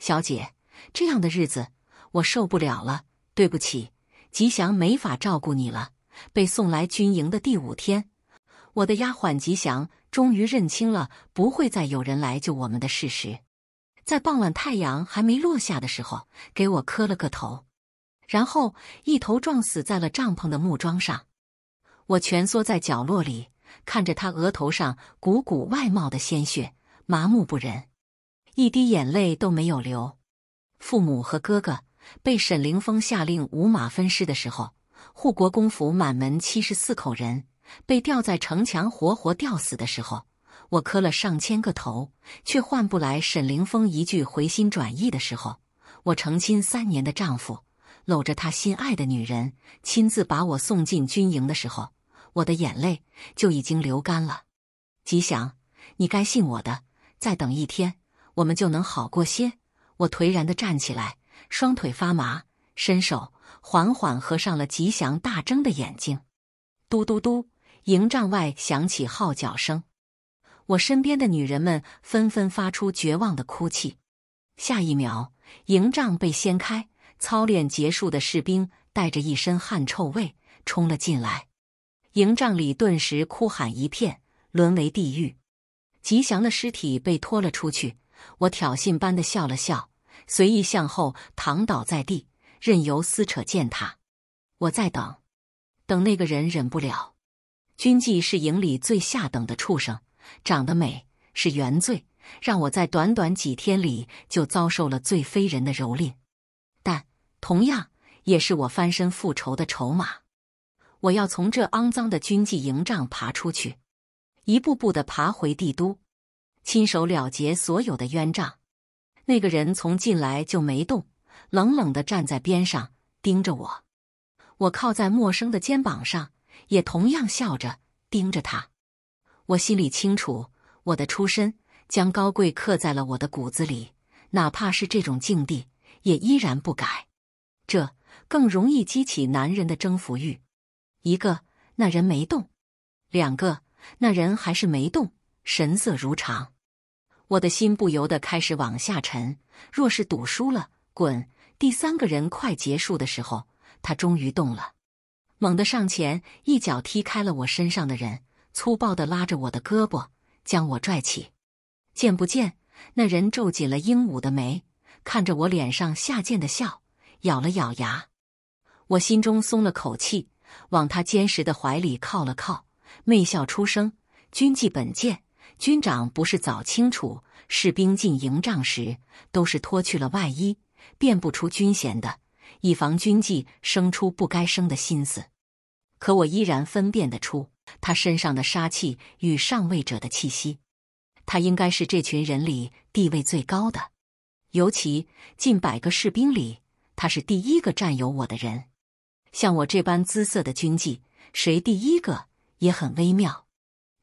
小姐，这样的日子我受不了了。对不起，吉祥没法照顾你了。被送来军营的第五天，我的丫鬟吉祥终于认清了不会再有人来救我们的事实，在傍晚太阳还没落下的时候，给我磕了个头，然后一头撞死在了帐篷的木桩上。我蜷缩在角落里，看着他额头上鼓鼓外冒的鲜血，麻木不仁。一滴眼泪都没有流。父母和哥哥被沈凌峰下令五马分尸的时候，护国公府满门七十四口人被吊在城墙活活吊死的时候，我磕了上千个头，却换不来沈凌峰一句回心转意的时候，我成亲三年的丈夫搂着他心爱的女人，亲自把我送进军营的时候，我的眼泪就已经流干了。吉祥，你该信我的，再等一天。我们就能好过些。我颓然的站起来，双腿发麻，伸手缓缓合上了吉祥大睁的眼睛。嘟嘟嘟，营帐外响起号角声，我身边的女人们纷纷发出绝望的哭泣。下一秒，营帐被掀开，操练结束的士兵带着一身汗臭味冲了进来，营帐里顿时哭喊一片，沦为地狱。吉祥的尸体被拖了出去。我挑衅般的笑了笑，随意向后躺倒在地，任由撕扯践踏。我在等，等那个人忍不了。军记是营里最下等的畜生，长得美是原罪，让我在短短几天里就遭受了最非人的蹂躏。但同样也是我翻身复仇的筹码。我要从这肮脏的军妓营帐爬出去，一步步的爬回帝都。亲手了结所有的冤账。那个人从进来就没动，冷冷的站在边上盯着我。我靠在陌生的肩膀上，也同样笑着盯着他。我心里清楚，我的出身将高贵刻在了我的骨子里，哪怕是这种境地，也依然不改。这更容易激起男人的征服欲。一个，那人没动；两个，那人还是没动。神色如常，我的心不由得开始往下沉。若是赌输了，滚！第三个人快结束的时候，他终于动了，猛地上前一脚踢开了我身上的人，粗暴的拉着我的胳膊，将我拽起。见不见？那人皱紧了鹦鹉的眉，看着我脸上下贱的笑，咬了咬牙。我心中松了口气，往他坚实的怀里靠了靠，媚笑出声：“军纪本贱。”军长不是早清楚，士兵进营帐时都是脱去了外衣，辨不出军衔的，以防军纪生出不该生的心思。可我依然分辨得出他身上的杀气与上位者的气息。他应该是这群人里地位最高的，尤其近百个士兵里，他是第一个占有我的人。像我这般姿色的军纪，谁第一个也很微妙。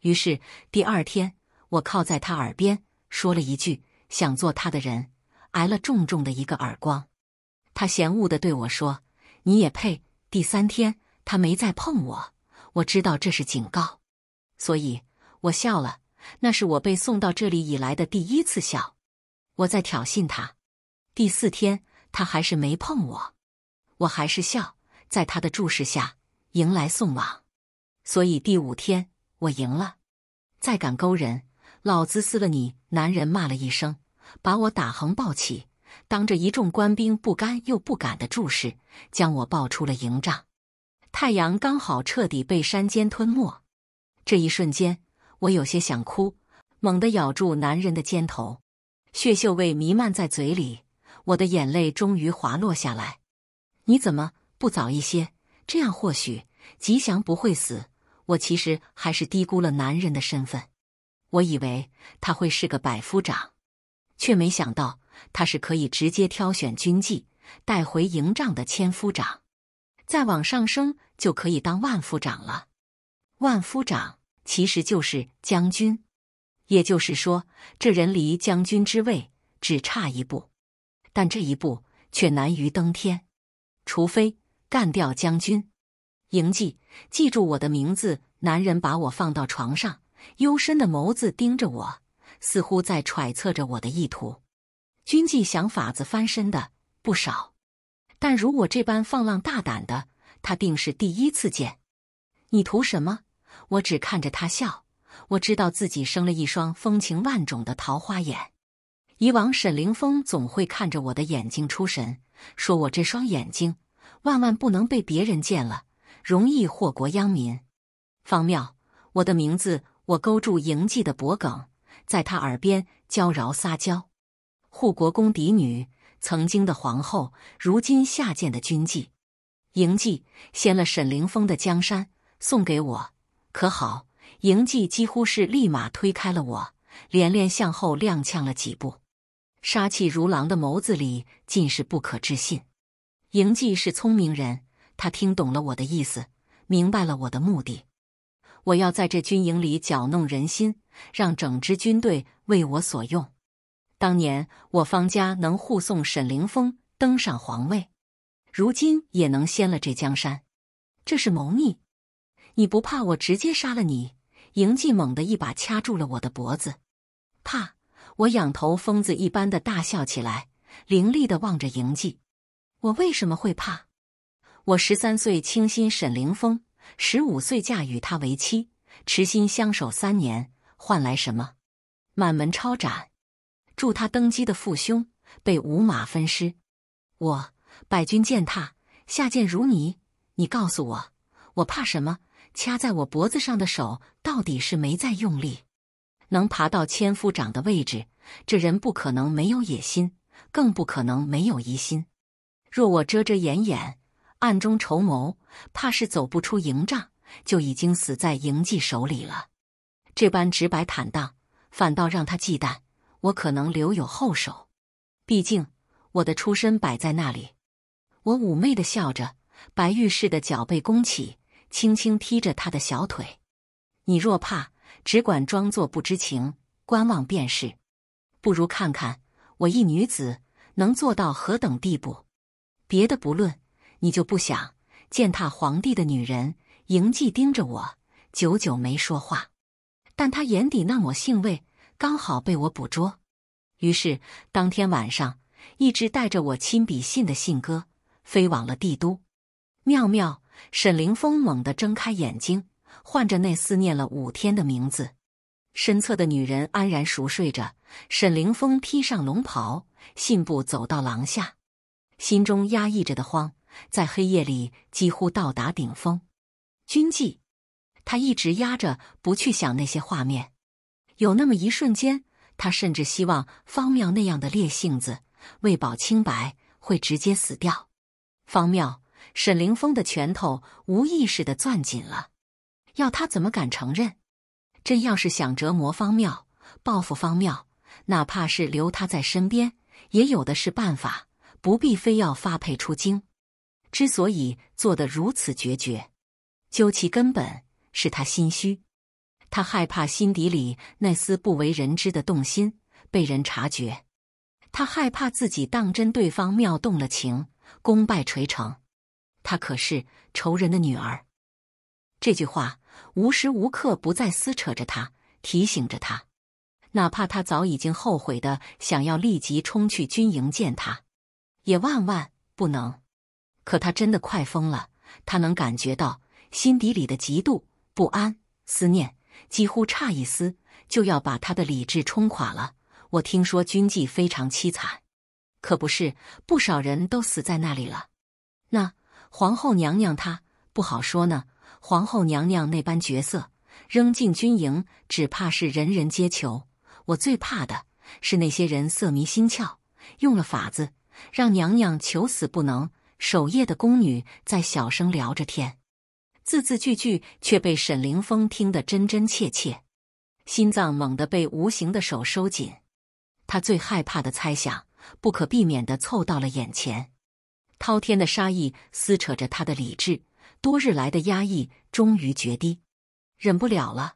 于是第二天。我靠在他耳边说了一句：“想做他的人，挨了重重的一个耳光。”他嫌恶的对我说：“你也配？”第三天，他没再碰我，我知道这是警告，所以我笑了。那是我被送到这里以来的第一次笑。我在挑衅他。第四天，他还是没碰我，我还是笑，在他的注视下迎来送往，所以第五天我赢了。再敢勾人！老子撕了，你男人骂了一声，把我打横抱起，当着一众官兵不甘又不敢的注视，将我抱出了营帐。太阳刚好彻底被山间吞没，这一瞬间，我有些想哭，猛地咬住男人的肩头，血锈味弥漫在嘴里，我的眼泪终于滑落下来。你怎么不早一些？这样或许吉祥不会死。我其实还是低估了男人的身份。我以为他会是个百夫长，却没想到他是可以直接挑选军纪带回营帐的千夫长，再往上升就可以当万夫长了。万夫长其实就是将军，也就是说，这人离将军之位只差一步，但这一步却难于登天，除非干掉将军。营稷，记住我的名字。男人把我放到床上。幽深的眸子盯着我，似乎在揣测着我的意图。军纪想法子翻身的不少，但如我这般放浪大胆的，他定是第一次见。你图什么？我只看着他笑。我知道自己生了一双风情万种的桃花眼。以往沈凌风总会看着我的眼睛出神，说我这双眼睛万万不能被别人见了，容易祸国殃民。方妙，我的名字。我勾住嬴稷的脖颈，在他耳边娇娆撒娇。护国公嫡女，曾经的皇后，如今下贱的军妓。嬴稷，掀了沈凌风的江山，送给我，可好？嬴稷几乎是立马推开了我，连连向后踉跄了几步，杀气如狼的眸子里尽是不可置信。嬴稷是聪明人，他听懂了我的意思，明白了我的目的。我要在这军营里搅弄人心，让整支军队为我所用。当年我方家能护送沈凌峰登上皇位，如今也能掀了这江山。这是谋逆，你不怕我直接杀了你？嬴稷猛地一把掐住了我的脖子，怕我仰头，疯子一般的大笑起来，凌厉的望着嬴稷：“我为什么会怕？我十三岁倾心沈凌峰。”十五岁嫁与他为妻，痴心相守三年，换来什么？满门抄斩，助他登基的父兄被五马分尸，我百军践踏，下贱如泥。你告诉我，我怕什么？掐在我脖子上的手到底是没在用力。能爬到千夫长的位置，这人不可能没有野心，更不可能没有疑心。若我遮遮掩掩。暗中筹谋，怕是走不出营帐，就已经死在营妓手里了。这般直白坦荡，反倒让他忌惮。我可能留有后手，毕竟我的出身摆在那里。我妩媚的笑着，白玉似的脚背弓起，轻轻踢着他的小腿。你若怕，只管装作不知情，观望便是。不如看看我一女子能做到何等地步。别的不论。你就不想践踏皇帝的女人？嬴稷盯着我，久久没说话，但他眼底那抹兴味刚好被我捕捉。于是，当天晚上，一只带着我亲笔信的信鸽飞往了帝都。妙妙，沈凌峰猛地睁开眼睛，唤着那思念了五天的名字。身侧的女人安然熟睡着。沈凌峰披上龙袍，信步走到廊下，心中压抑着的慌。在黑夜里几乎到达顶峰，军纪，他一直压着不去想那些画面。有那么一瞬间，他甚至希望方妙那样的烈性子为保清白会直接死掉。方妙，沈凌峰的拳头无意识的攥紧了。要他怎么敢承认？真要是想折磨方妙、报复方妙，哪怕是留他在身边，也有的是办法，不必非要发配出京。之所以做得如此决绝，究其根本是他心虚。他害怕心底里那丝不为人知的动心被人察觉，他害怕自己当真对方妙动了情，功败垂成。他可是仇人的女儿，这句话无时无刻不在撕扯着他，提醒着他。哪怕他早已经后悔的想要立即冲去军营见他，也万万不能。可他真的快疯了，他能感觉到心底里的嫉妒、不安、思念，几乎差一丝就要把他的理智冲垮了。我听说军纪非常凄惨，可不是，不少人都死在那里了。那皇后娘娘她不好说呢。皇后娘娘那般绝色，扔进军营，只怕是人人皆求。我最怕的是那些人色迷心窍，用了法子让娘娘求死不能。守夜的宫女在小声聊着天，字字句句却被沈凌风听得真真切切，心脏猛地被无形的手收紧。他最害怕的猜想不可避免地凑到了眼前，滔天的杀意撕扯着他的理智，多日来的压抑终于决堤，忍不了了，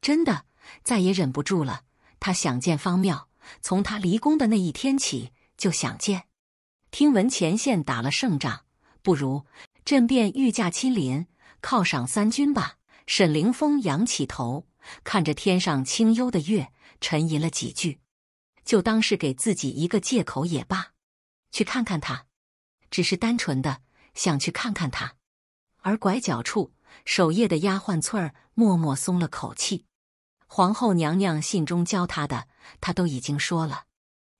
真的再也忍不住了。他想见方妙，从他离宫的那一天起就想见。听闻前线打了胜仗，不如朕便御驾亲临犒赏三军吧。沈凌风仰起头，看着天上清幽的月，沉吟了几句，就当是给自己一个借口也罢。去看看他，只是单纯的想去看看他。而拐角处守夜的丫鬟翠儿默默松了口气，皇后娘娘信中教她的，她都已经说了。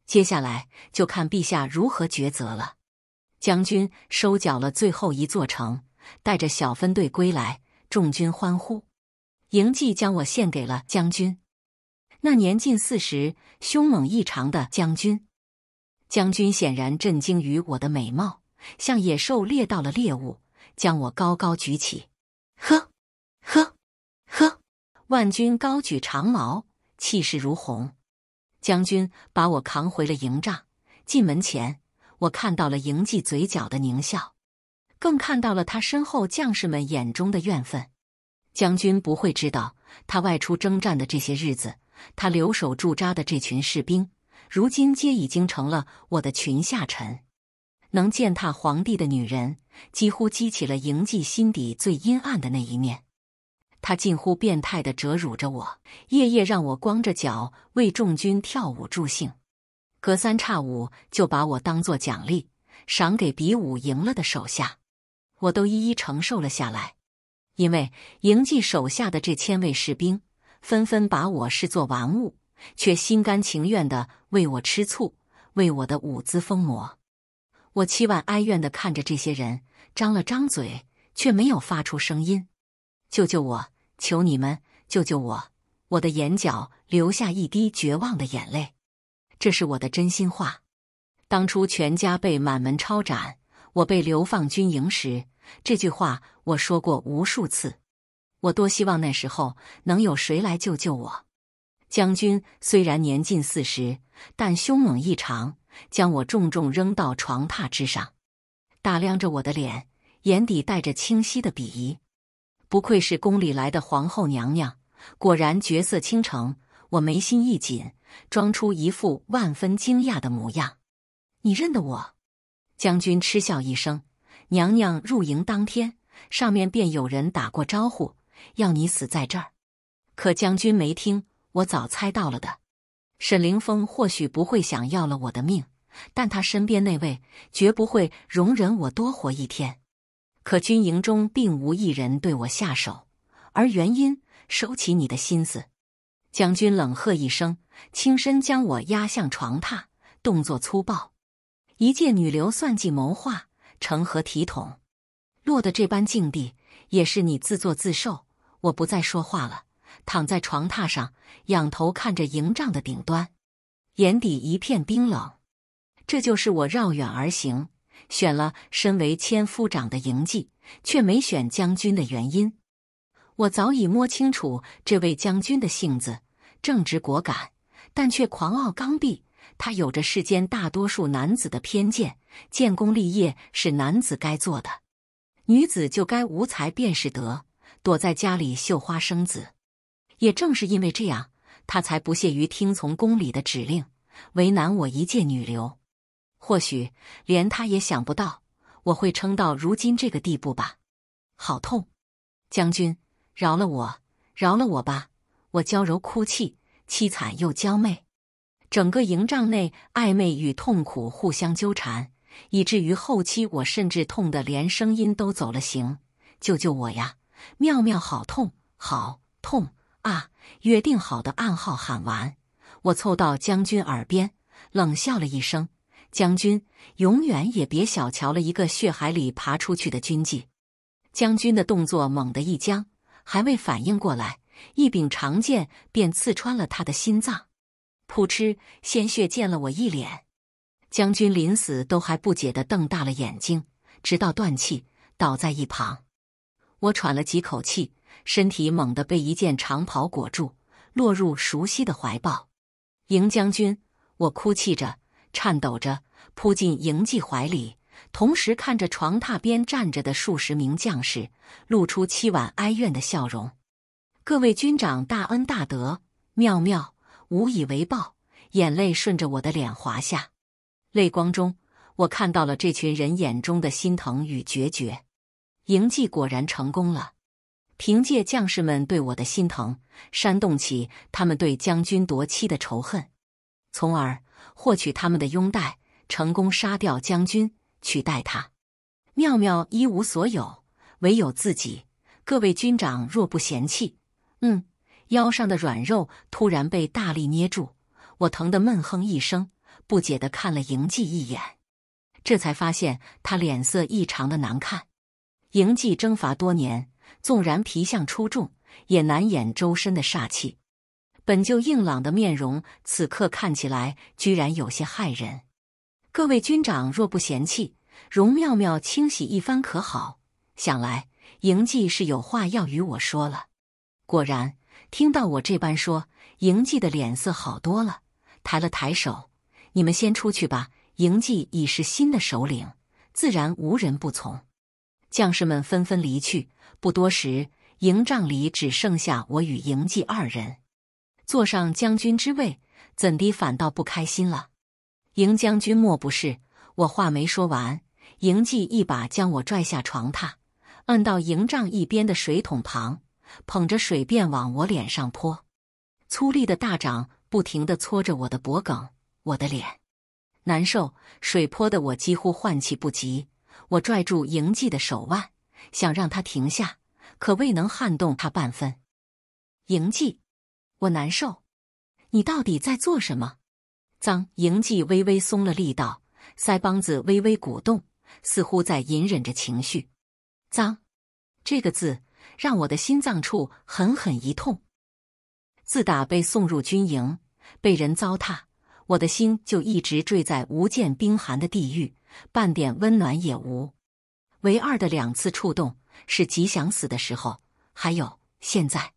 接下来就看陛下如何抉择了。将军收缴了最后一座城，带着小分队归来，众军欢呼。营妓将我献给了将军，那年近四十、凶猛异常的将军。将军显然震惊于我的美貌，像野兽猎到了猎物，将我高高举起。呵，呵，呵！万军高举长矛，气势如虹。将军把我扛回了营帐，进门前，我看到了嬴稷嘴角的狞笑，更看到了他身后将士们眼中的怨愤。将军不会知道，他外出征战的这些日子，他留守驻扎的这群士兵，如今皆已经成了我的裙下臣。能践踏皇帝的女人，几乎激起了嬴稷心底最阴暗的那一面。他近乎变态的折辱着我，夜夜让我光着脚为众军跳舞助兴，隔三差五就把我当做奖励赏给比武赢了的手下，我都一一承受了下来。因为嬴稷手下的这千位士兵纷纷把我视作玩物，却心甘情愿的为我吃醋，为我的舞姿疯魔。我凄婉哀怨的看着这些人，张了张嘴，却没有发出声音。救救我！求你们救救我！我的眼角流下一滴绝望的眼泪，这是我的真心话。当初全家被满门抄斩，我被流放军营时，这句话我说过无数次。我多希望那时候能有谁来救救我。将军虽然年近四十，但凶猛异常，将我重重扔到床榻之上，打量着我的脸，眼底带着清晰的鄙夷。不愧是宫里来的皇后娘娘，果然绝色倾城。我眉心一紧，装出一副万分惊讶的模样。你认得我？将军嗤笑一声：“娘娘入营当天，上面便有人打过招呼，要你死在这儿。可将军没听，我早猜到了的。沈凌风或许不会想要了我的命，但他身边那位绝不会容忍我多活一天。”可军营中并无一人对我下手，而原因，收起你的心思。将军冷喝一声，轻身将我压向床榻，动作粗暴。一介女流算计谋划，成何体统？落得这般境地，也是你自作自受。我不再说话了，躺在床榻上，仰头看着营帐的顶端，眼底一片冰冷。这就是我绕远而行。选了身为千夫长的嬴稷，却没选将军的原因，我早已摸清楚这位将军的性子，正直果敢，但却狂傲刚愎。他有着世间大多数男子的偏见，建功立业是男子该做的，女子就该无才便是德，躲在家里绣花生子。也正是因为这样，他才不屑于听从宫里的指令，为难我一介女流。或许连他也想不到，我会撑到如今这个地步吧。好痛，将军，饶了我，饶了我吧！我娇柔哭泣，凄惨又娇媚。整个营帐内，暧昧与痛苦互相纠缠，以至于后期我甚至痛得连声音都走了形。救救我呀，妙妙，好痛，好痛啊！约定好的暗号喊完，我凑到将军耳边，冷笑了一声。将军永远也别小瞧了一个血海里爬出去的军纪。将军的动作猛地一僵，还未反应过来，一柄长剑便刺穿了他的心脏。扑哧，鲜血溅了我一脸。将军临死都还不解的瞪大了眼睛，直到断气倒在一旁。我喘了几口气，身体猛地被一件长袍裹住，落入熟悉的怀抱。赢将军，我哭泣着。颤抖着扑进嬴稷怀里，同时看着床榻边站着的数十名将士，露出凄婉哀怨的笑容。各位军长大恩大德，妙妙无以为报。眼泪顺着我的脸滑下，泪光中我看到了这群人眼中的心疼与决绝。嬴稷果然成功了，凭借将士们对我的心疼，煽动起他们对将军夺妻的仇恨，从而。获取他们的拥戴，成功杀掉将军，取代他。妙妙一无所有，唯有自己。各位军长若不嫌弃，嗯。腰上的软肉突然被大力捏住，我疼得闷哼一声，不解地看了嬴稷一眼，这才发现他脸色异常的难看。嬴稷征伐多年，纵然皮相出众，也难掩周身的煞气。本就硬朗的面容，此刻看起来居然有些骇人。各位军长若不嫌弃，容妙妙清洗一番可好？想来营稷是有话要与我说了。果然，听到我这般说，营稷的脸色好多了，抬了抬手：“你们先出去吧。”营稷已是新的首领，自然无人不从。将士们纷纷离去，不多时，营帐里只剩下我与营稷二人。坐上将军之位，怎的反倒不开心了？赢将军莫不是我话没说完？嬴稷一把将我拽下床榻，摁到营帐一边的水桶旁，捧着水便往我脸上泼，粗粝的大掌不停的搓着我的脖梗，我的脸，难受。水泼的我几乎换气不及，我拽住嬴稷的手腕，想让他停下，可未能撼动他半分。嬴稷。我难受，你到底在做什么？脏，营妓微微松了力道，腮帮子微微鼓动，似乎在隐忍着情绪。脏，这个字让我的心脏处狠狠一痛。自打被送入军营，被人糟蹋，我的心就一直坠在无间冰寒的地狱，半点温暖也无。唯二的两次触动是极想死的时候，还有现在。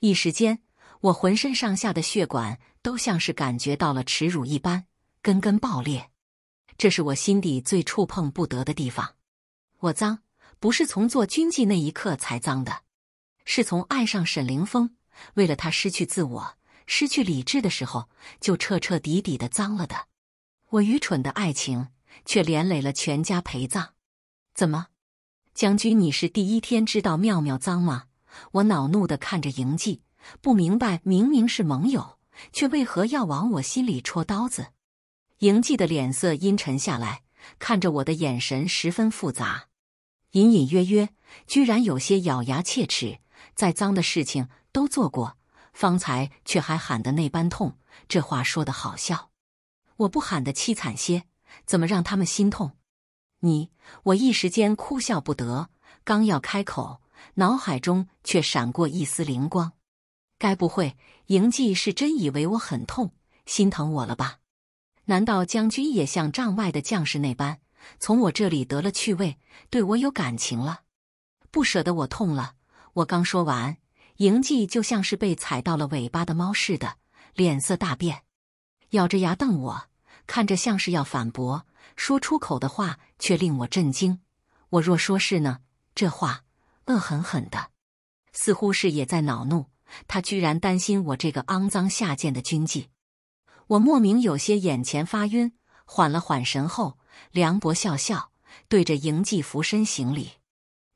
一时间。我浑身上下的血管都像是感觉到了耻辱一般，根根爆裂。这是我心底最触碰不得的地方。我脏，不是从做军妓那一刻才脏的，是从爱上沈凌峰，为了他失去自我、失去理智的时候，就彻彻底底的脏了的。我愚蠢的爱情，却连累了全家陪葬。怎么，将军，你是第一天知道妙妙脏吗？我恼怒的看着嬴稷。不明白，明明是盟友，却为何要往我心里戳刀子？嬴稷的脸色阴沉下来，看着我的眼神十分复杂，隐隐约约，居然有些咬牙切齿。再脏的事情都做过，方才却还喊得那般痛，这话说得好笑。我不喊得凄惨些，怎么让他们心痛？你我一时间哭笑不得，刚要开口，脑海中却闪过一丝灵光。该不会，嬴稷是真以为我很痛，心疼我了吧？难道将军也像帐外的将士那般，从我这里得了趣味，对我有感情了，不舍得我痛了？我刚说完，嬴稷就像是被踩到了尾巴的猫似的，脸色大变，咬着牙瞪我，看着像是要反驳，说出口的话却令我震惊。我若说是呢，这话恶狠狠的，似乎是也在恼怒。他居然担心我这个肮脏下贱的军妓，我莫名有些眼前发晕，缓了缓神后，梁博笑笑，对着嬴稷俯身行礼：“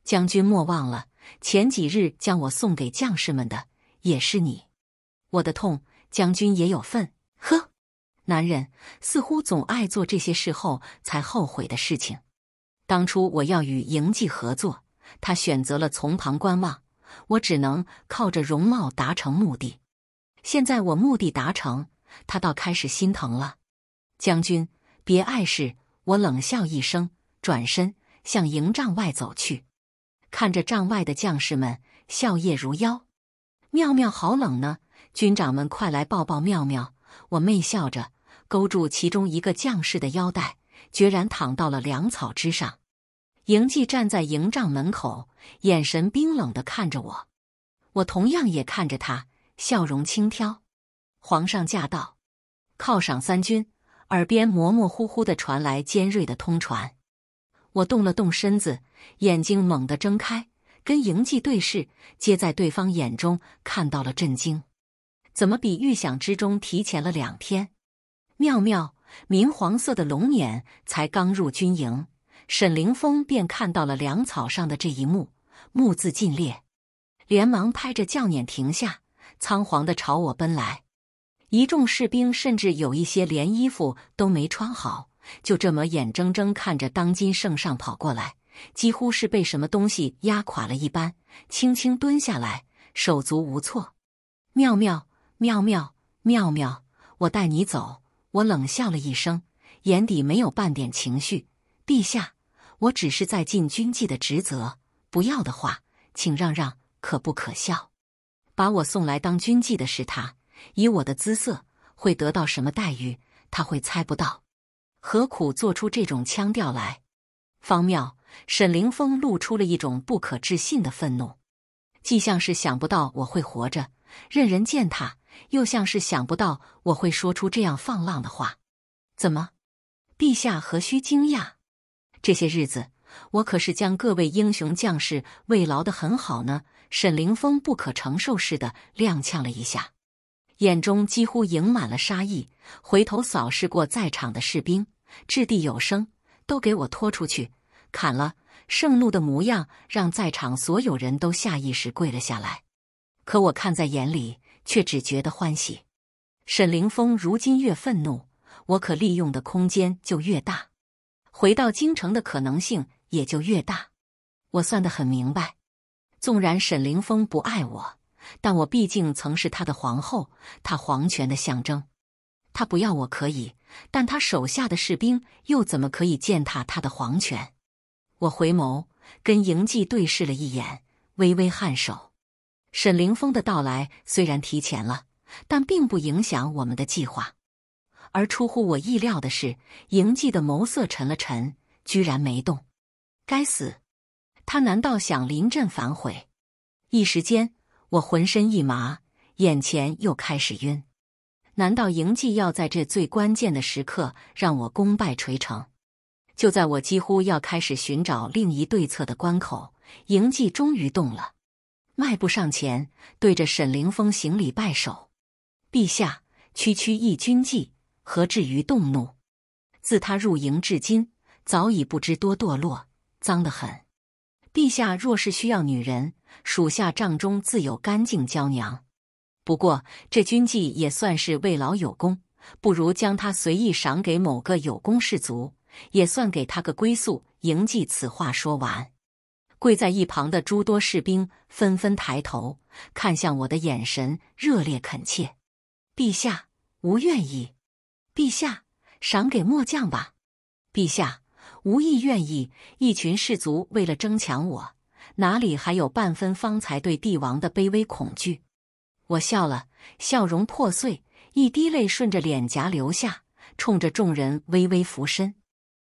将军莫忘了，前几日将我送给将士们的，也是你。我的痛，将军也有份。呵，男人似乎总爱做这些事后才后悔的事情。当初我要与嬴稷合作，他选择了从旁观望。”我只能靠着容貌达成目的，现在我目的达成，他倒开始心疼了。将军，别碍事！我冷笑一声，转身向营帐外走去，看着帐外的将士们，笑靥如妖。妙妙，好冷呢！军长们，快来抱抱妙妙！我媚笑着，勾住其中一个将士的腰带，决然躺到了粮草之上。嬴稷站在营帐门口，眼神冰冷的看着我，我同样也看着他，笑容轻佻。皇上驾到，犒赏三军。耳边模模糊糊的传来尖锐的通传，我动了动身子，眼睛猛地睁开，跟嬴稷对视，皆在对方眼中看到了震惊。怎么比预想之中提前了两天？妙妙，明黄色的龙辇才刚入军营。沈凌峰便看到了粮草上的这一幕，目字尽裂，连忙拍着轿辇停下，仓皇的朝我奔来。一众士兵甚至有一些连衣服都没穿好，就这么眼睁睁看着当今圣上跑过来，几乎是被什么东西压垮了一般，轻轻蹲下来，手足无措。妙妙妙妙妙妙，我带你走。我冷笑了一声，眼底没有半点情绪，陛下。我只是在尽军纪的职责，不要的话，请让让，可不可笑？把我送来当军纪的是他，以我的姿色，会得到什么待遇？他会猜不到，何苦做出这种腔调来？方妙，沈凌峰露出了一种不可置信的愤怒，既像是想不到我会活着任人践踏，又像是想不到我会说出这样放浪的话。怎么，陛下何须惊讶？这些日子，我可是将各位英雄将士慰劳的很好呢。沈凌峰不可承受似的踉跄了一下，眼中几乎盈满了杀意，回头扫视过在场的士兵，掷地有声：“都给我拖出去，砍了！”盛怒的模样让在场所有人都下意识跪了下来，可我看在眼里，却只觉得欢喜。沈凌峰如今越愤怒，我可利用的空间就越大。回到京城的可能性也就越大。我算得很明白，纵然沈凌峰不爱我，但我毕竟曾是他的皇后，他皇权的象征。他不要我可以，但他手下的士兵又怎么可以践踏他的皇权？我回眸跟嬴稷对视了一眼，微微颔首。沈凌峰的到来虽然提前了，但并不影响我们的计划。而出乎我意料的是，嬴稷的眸色沉了沉，居然没动。该死，他难道想临阵反悔？一时间，我浑身一麻，眼前又开始晕。难道嬴稷要在这最关键的时刻让我功败垂成？就在我几乎要开始寻找另一对策的关口，嬴稷终于动了，迈步上前，对着沈凌风行礼拜首：“陛下，区区一军妓。何至于动怒？自他入营至今，早已不知多堕落，脏得很。陛下若是需要女人，属下帐中自有干净娇娘。不过这军纪也算是为老有功，不如将他随意赏给某个有功士卒，也算给他个归宿。营祭此话说完，跪在一旁的诸多士兵纷纷抬头看向我的眼神热烈恳切。陛下，吾愿意。陛下，赏给末将吧。陛下，无意愿意。一群士卒为了争抢我，哪里还有半分方才对帝王的卑微恐惧？我笑了，笑容破碎，一滴泪顺着脸颊流下，冲着众人微微俯身。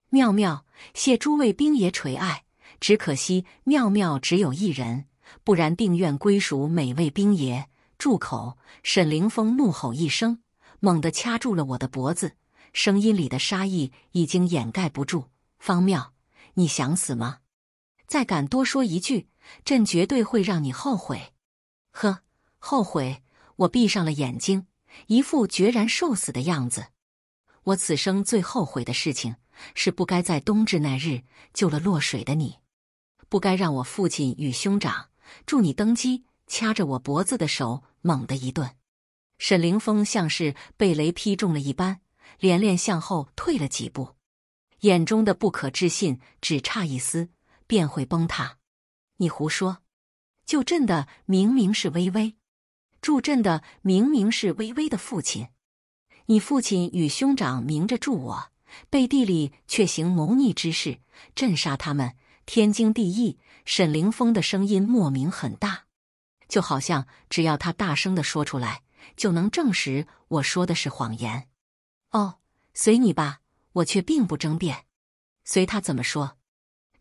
妙妙，谢诸位兵爷垂爱。只可惜妙妙只有一人，不然定愿归属每位兵爷。住口！沈凌峰怒吼一声。猛地掐住了我的脖子，声音里的杀意已经掩盖不住。方妙，你想死吗？再敢多说一句，朕绝对会让你后悔。呵，后悔！我闭上了眼睛，一副决然受死的样子。我此生最后悔的事情，是不该在冬至那日救了落水的你，不该让我父亲与兄长助你登基。掐着我脖子的手猛地一顿。沈凌峰像是被雷劈中了一般，连连向后退了几步，眼中的不可置信只差一丝便会崩塌。你胡说！救朕的明明是微微，助朕的明明是微微的父亲。你父亲与兄长明着助我，背地里却行谋逆之事，朕杀他们天经地义。沈凌峰的声音莫名很大，就好像只要他大声的说出来。就能证实我说的是谎言，哦，随你吧，我却并不争辩，随他怎么说。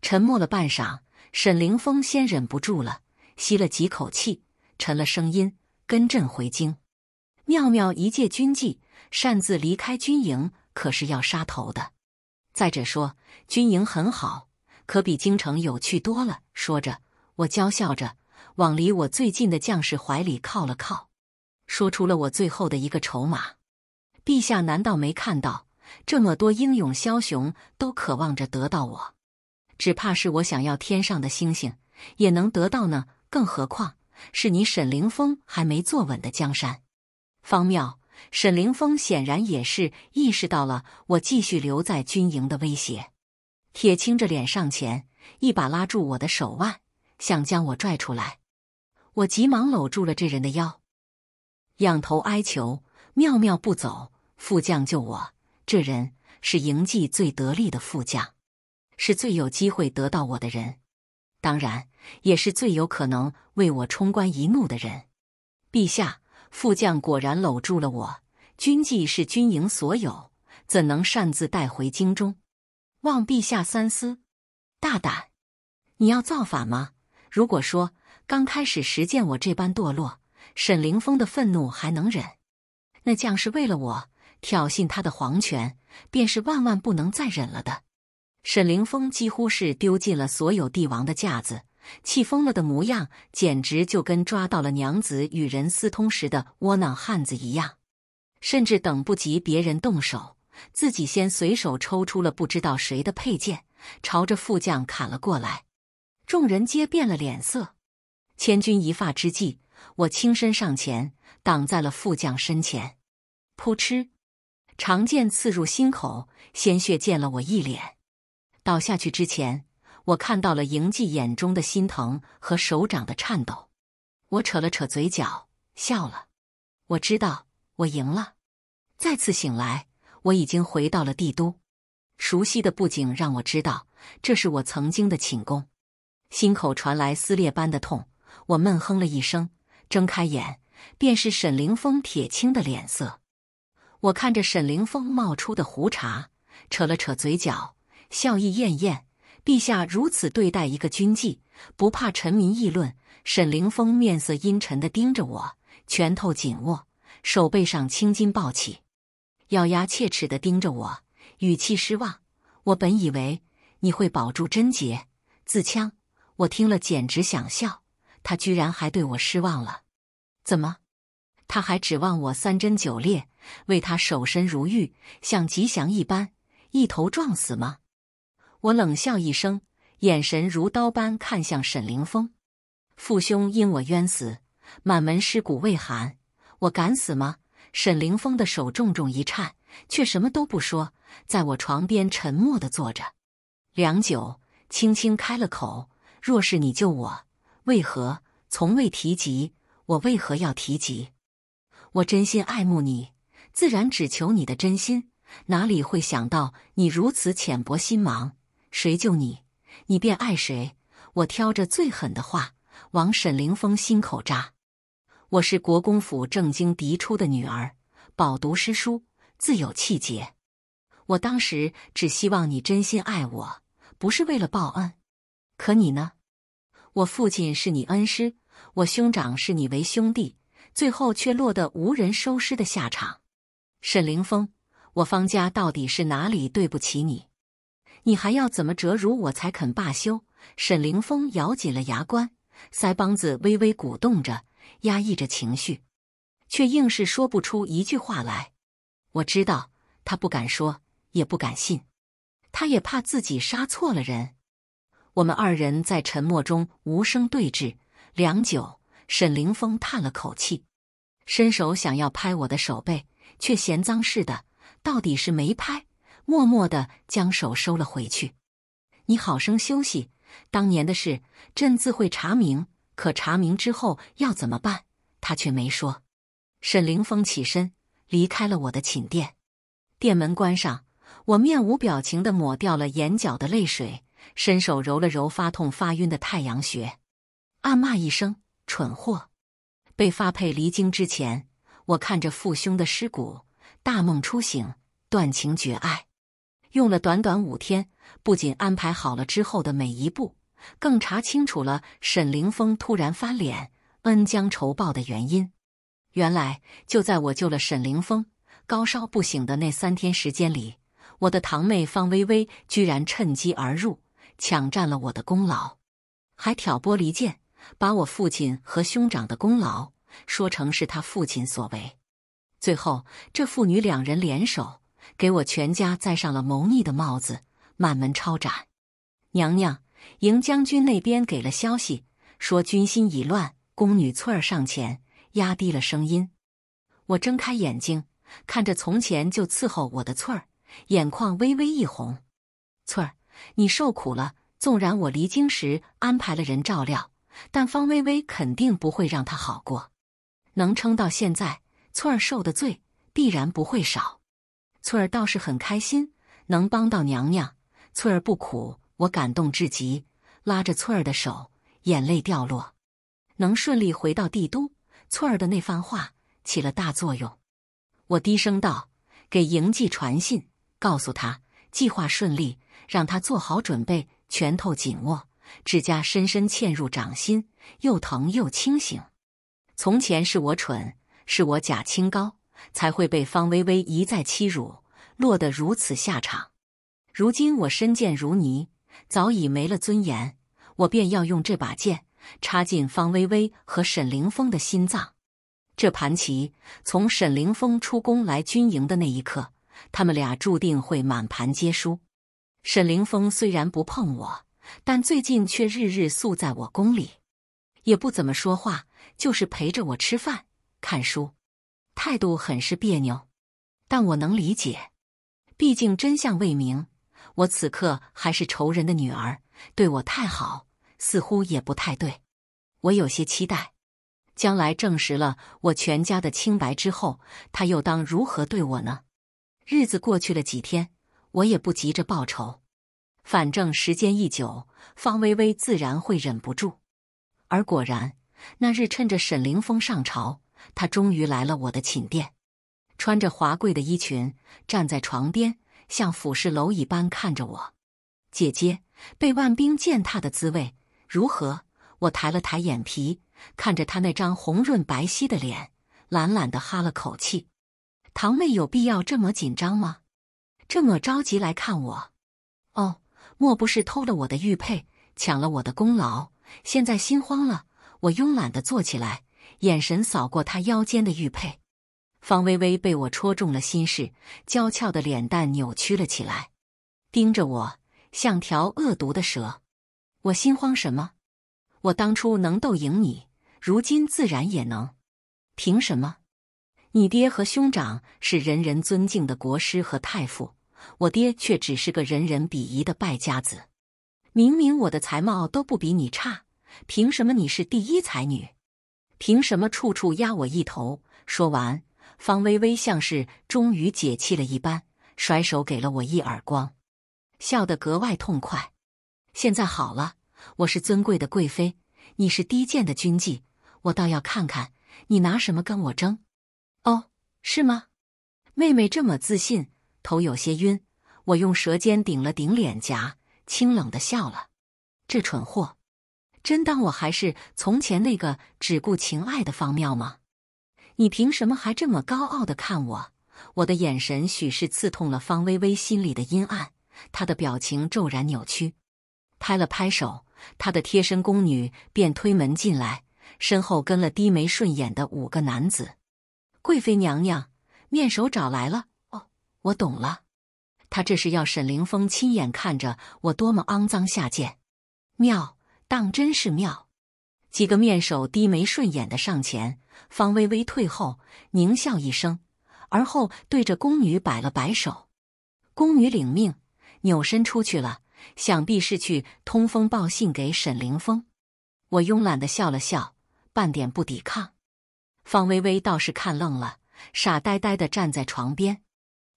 沉默了半晌，沈凌峰先忍不住了，吸了几口气，沉了声音：“跟朕回京。”妙妙一介军妓，擅自离开军营可是要杀头的。再者说，军营很好，可比京城有趣多了。说着，我娇笑着往离我最近的将士怀里靠了靠。说出了我最后的一个筹码，陛下难道没看到，这么多英勇枭雄都渴望着得到我，只怕是我想要天上的星星也能得到呢？更何况是你沈凌风还没坐稳的江山。方妙，沈凌风显然也是意识到了我继续留在军营的威胁，铁青着脸上前，一把拉住我的手腕，想将我拽出来。我急忙搂住了这人的腰。仰头哀求，妙妙不走，副将救我！这人是营祭最得力的副将，是最有机会得到我的人，当然也是最有可能为我冲冠一怒的人。陛下，副将果然搂住了我。军纪是军营所有，怎能擅自带回京中？望陛下三思。大胆，你要造反吗？如果说刚开始时见我这般堕落。沈凌峰的愤怒还能忍，那将是为了我挑衅他的皇权，便是万万不能再忍了的。沈凌峰几乎是丢尽了所有帝王的架子，气疯了的模样，简直就跟抓到了娘子与人私通时的窝囊汉子一样，甚至等不及别人动手，自己先随手抽出了不知道谁的佩剑，朝着副将砍了过来。众人皆变了脸色，千钧一发之际。我轻身上前，挡在了副将身前。扑哧，长剑刺入心口，鲜血溅了我一脸。倒下去之前，我看到了嬴稷眼中的心疼和手掌的颤抖。我扯了扯嘴角，笑了。我知道我赢了。再次醒来，我已经回到了帝都。熟悉的布景让我知道，这是我曾经的寝宫。心口传来撕裂般的痛，我闷哼了一声。睁开眼，便是沈凌峰铁青的脸色。我看着沈凌峰冒出的胡茬，扯了扯嘴角，笑意艳艳。陛下如此对待一个军妓，不怕臣民议论？沈凌峰面色阴沉的盯着我，拳头紧握，手背上青筋暴起，咬牙切齿的盯着我，语气失望。我本以为你会保住贞洁，自枪。我听了简直想笑。他居然还对我失望了，怎么？他还指望我三贞九烈，为他守身如玉，像吉祥一般一头撞死吗？我冷笑一声，眼神如刀般看向沈凌峰。父兄因我冤死，满门尸骨未寒，我敢死吗？沈凌峰的手重重一颤，却什么都不说，在我床边沉默的坐着，良久，轻轻开了口：“若是你救我。”为何从未提及？我为何要提及？我真心爱慕你，自然只求你的真心，哪里会想到你如此浅薄心盲？谁救你，你便爱谁。我挑着最狠的话往沈凌风心口扎。我是国公府正经嫡出的女儿，饱读诗书，自有气节。我当时只希望你真心爱我，不是为了报恩。可你呢？我父亲是你恩师，我兄长视你为兄弟，最后却落得无人收尸的下场。沈凌峰，我方家到底是哪里对不起你？你还要怎么折辱我才肯罢休？沈凌峰咬紧了牙关，腮帮子微微鼓动着，压抑着情绪，却硬是说不出一句话来。我知道他不敢说，也不敢信，他也怕自己杀错了人。我们二人在沉默中无声对峙，良久，沈凌峰叹了口气，伸手想要拍我的手背，却嫌脏似的，到底是没拍，默默的将手收了回去。你好生休息，当年的事，朕自会查明。可查明之后要怎么办？他却没说。沈凌峰起身离开了我的寝殿，殿门关上，我面无表情的抹掉了眼角的泪水。伸手揉了揉发痛发晕的太阳穴，暗骂一声：“蠢货！”被发配离京之前，我看着父兄的尸骨，大梦初醒，断情绝爱。用了短短五天，不仅安排好了之后的每一步，更查清楚了沈凌峰突然翻脸、恩将仇报的原因。原来，就在我救了沈凌峰、高烧不醒的那三天时间里，我的堂妹方薇薇居然趁机而入。抢占了我的功劳，还挑拨离间，把我父亲和兄长的功劳说成是他父亲所为。最后，这父女两人联手，给我全家戴上了谋逆的帽子，满门抄斩。娘娘，迎将军那边给了消息，说军心已乱。宫女翠儿上前，压低了声音。我睁开眼睛，看着从前就伺候我的翠儿，眼眶微微一红。翠儿。你受苦了。纵然我离京时安排了人照料，但方微微肯定不会让他好过。能撑到现在，翠儿受的罪必然不会少。翠儿倒是很开心，能帮到娘娘，翠儿不苦。我感动至极，拉着翠儿的手，眼泪掉落。能顺利回到帝都，翠儿的那番话起了大作用。我低声道：“给嬴稷传信，告诉他计划顺利。”让他做好准备，拳头紧握，指甲深深嵌入掌心，又疼又清醒。从前是我蠢，是我假清高，才会被方微微一再欺辱，落得如此下场。如今我身贱如泥，早已没了尊严，我便要用这把剑插进方微微和沈凌峰的心脏。这盘棋从沈凌峰出宫来军营的那一刻，他们俩注定会满盘皆输。沈凌峰虽然不碰我，但最近却日日宿在我宫里，也不怎么说话，就是陪着我吃饭、看书，态度很是别扭。但我能理解，毕竟真相未明。我此刻还是仇人的女儿，对我太好，似乎也不太对。我有些期待，将来证实了我全家的清白之后，他又当如何对我呢？日子过去了几天。我也不急着报仇，反正时间一久，方微微自然会忍不住。而果然，那日趁着沈凌峰上朝，她终于来了我的寝殿，穿着华贵的衣裙，站在床边，像俯视蝼蚁般看着我。姐姐被万兵践踏的滋味如何？我抬了抬眼皮，看着她那张红润白皙的脸，懒懒的哈了口气：“堂妹，有必要这么紧张吗？”这么着急来看我，哦，莫不是偷了我的玉佩，抢了我的功劳，现在心慌了？我慵懒地坐起来，眼神扫过他腰间的玉佩。方微微被我戳中了心事，娇俏的脸蛋扭曲了起来，盯着我，像条恶毒的蛇。我心慌什么？我当初能斗赢你，如今自然也能。凭什么？你爹和兄长是人人尊敬的国师和太傅。我爹却只是个人人鄙夷的败家子，明明我的才貌都不比你差，凭什么你是第一才女？凭什么处处压我一头？说完，方微微像是终于解气了一般，甩手给了我一耳光，笑得格外痛快。现在好了，我是尊贵的贵妃，你是低贱的军妓，我倒要看看你拿什么跟我争。哦，是吗？妹妹这么自信。头有些晕，我用舌尖顶了顶脸颊，清冷的笑了。这蠢货，真当我还是从前那个只顾情爱的方妙吗？你凭什么还这么高傲的看我？我的眼神许是刺痛了方微微心里的阴暗，她的表情骤然扭曲，拍了拍手，她的贴身宫女便推门进来，身后跟了低眉顺眼的五个男子。贵妃娘娘，面首找来了。我懂了，他这是要沈凌风亲眼看着我多么肮脏下贱。妙，当真是妙。几个面首低眉顺眼的上前，方微微退后，狞笑一声，而后对着宫女摆了摆手。宫女领命，扭身出去了，想必是去通风报信给沈凌风。我慵懒的笑了笑，半点不抵抗。方微微倒是看愣了，傻呆呆的站在床边。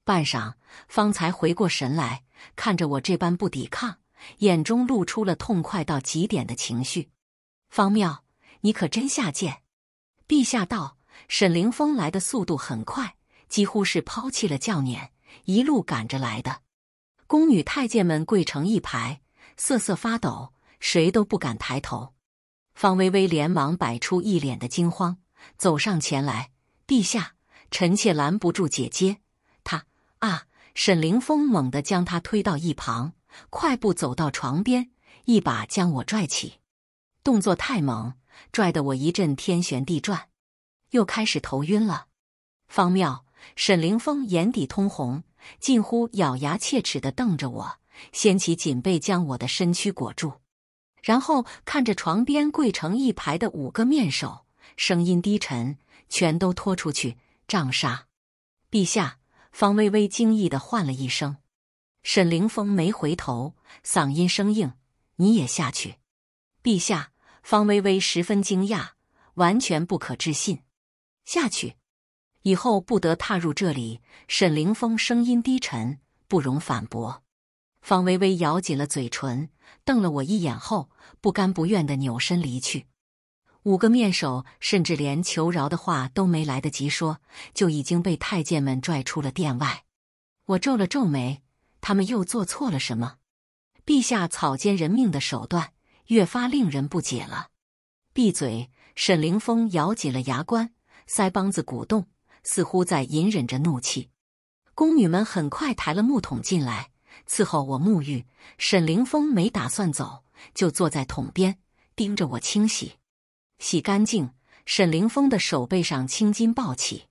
半晌，方才回过神来，看着我这般不抵抗，眼中露出了痛快到极点的情绪。方妙，你可真下贱！陛下道：“沈凌风来的速度很快，几乎是抛弃了轿辇，一路赶着来的。”宫女太监们跪成一排，瑟瑟发抖，谁都不敢抬头。方微微连忙摆出一脸的惊慌，走上前来：“陛下，臣妾拦不住姐姐。”啊！沈凌峰猛地将他推到一旁，快步走到床边，一把将我拽起，动作太猛，拽得我一阵天旋地转，又开始头晕了。方妙，沈凌峰眼底通红，近乎咬牙切齿地瞪着我，掀起锦被将我的身躯裹住，然后看着床边跪成一排的五个面首，声音低沉：“全都拖出去，杖杀！陛下。”方微微惊异的唤了一声，沈凌峰没回头，嗓音生硬：“你也下去。”陛下。方微微十分惊讶，完全不可置信。下去，以后不得踏入这里。沈凌峰声音低沉，不容反驳。方微微咬紧了嘴唇，瞪了我一眼后，不甘不愿的扭身离去。五个面首甚至连求饶的话都没来得及说，就已经被太监们拽出了殿外。我皱了皱眉，他们又做错了什么？陛下草菅人命的手段越发令人不解了。闭嘴！沈凌峰咬紧了牙关，腮帮子鼓动，似乎在隐忍着怒气。宫女们很快抬了木桶进来伺候我沐浴。沈凌峰没打算走，就坐在桶边盯着我清洗。洗干净，沈凌峰的手背上青筋暴起。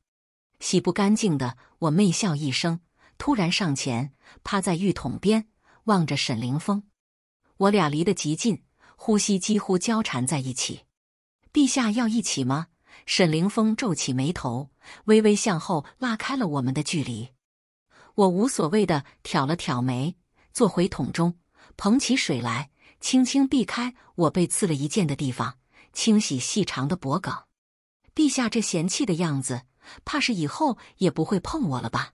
洗不干净的，我媚笑一声，突然上前，趴在浴桶边，望着沈凌峰。我俩离得极近，呼吸几乎交缠在一起。陛下要一起吗？沈凌峰皱起眉头，微微向后拉开了我们的距离。我无所谓的挑了挑眉，坐回桶中，捧起水来，轻轻避开我被刺了一剑的地方。清洗细长的脖梗，陛下这嫌弃的样子，怕是以后也不会碰我了吧？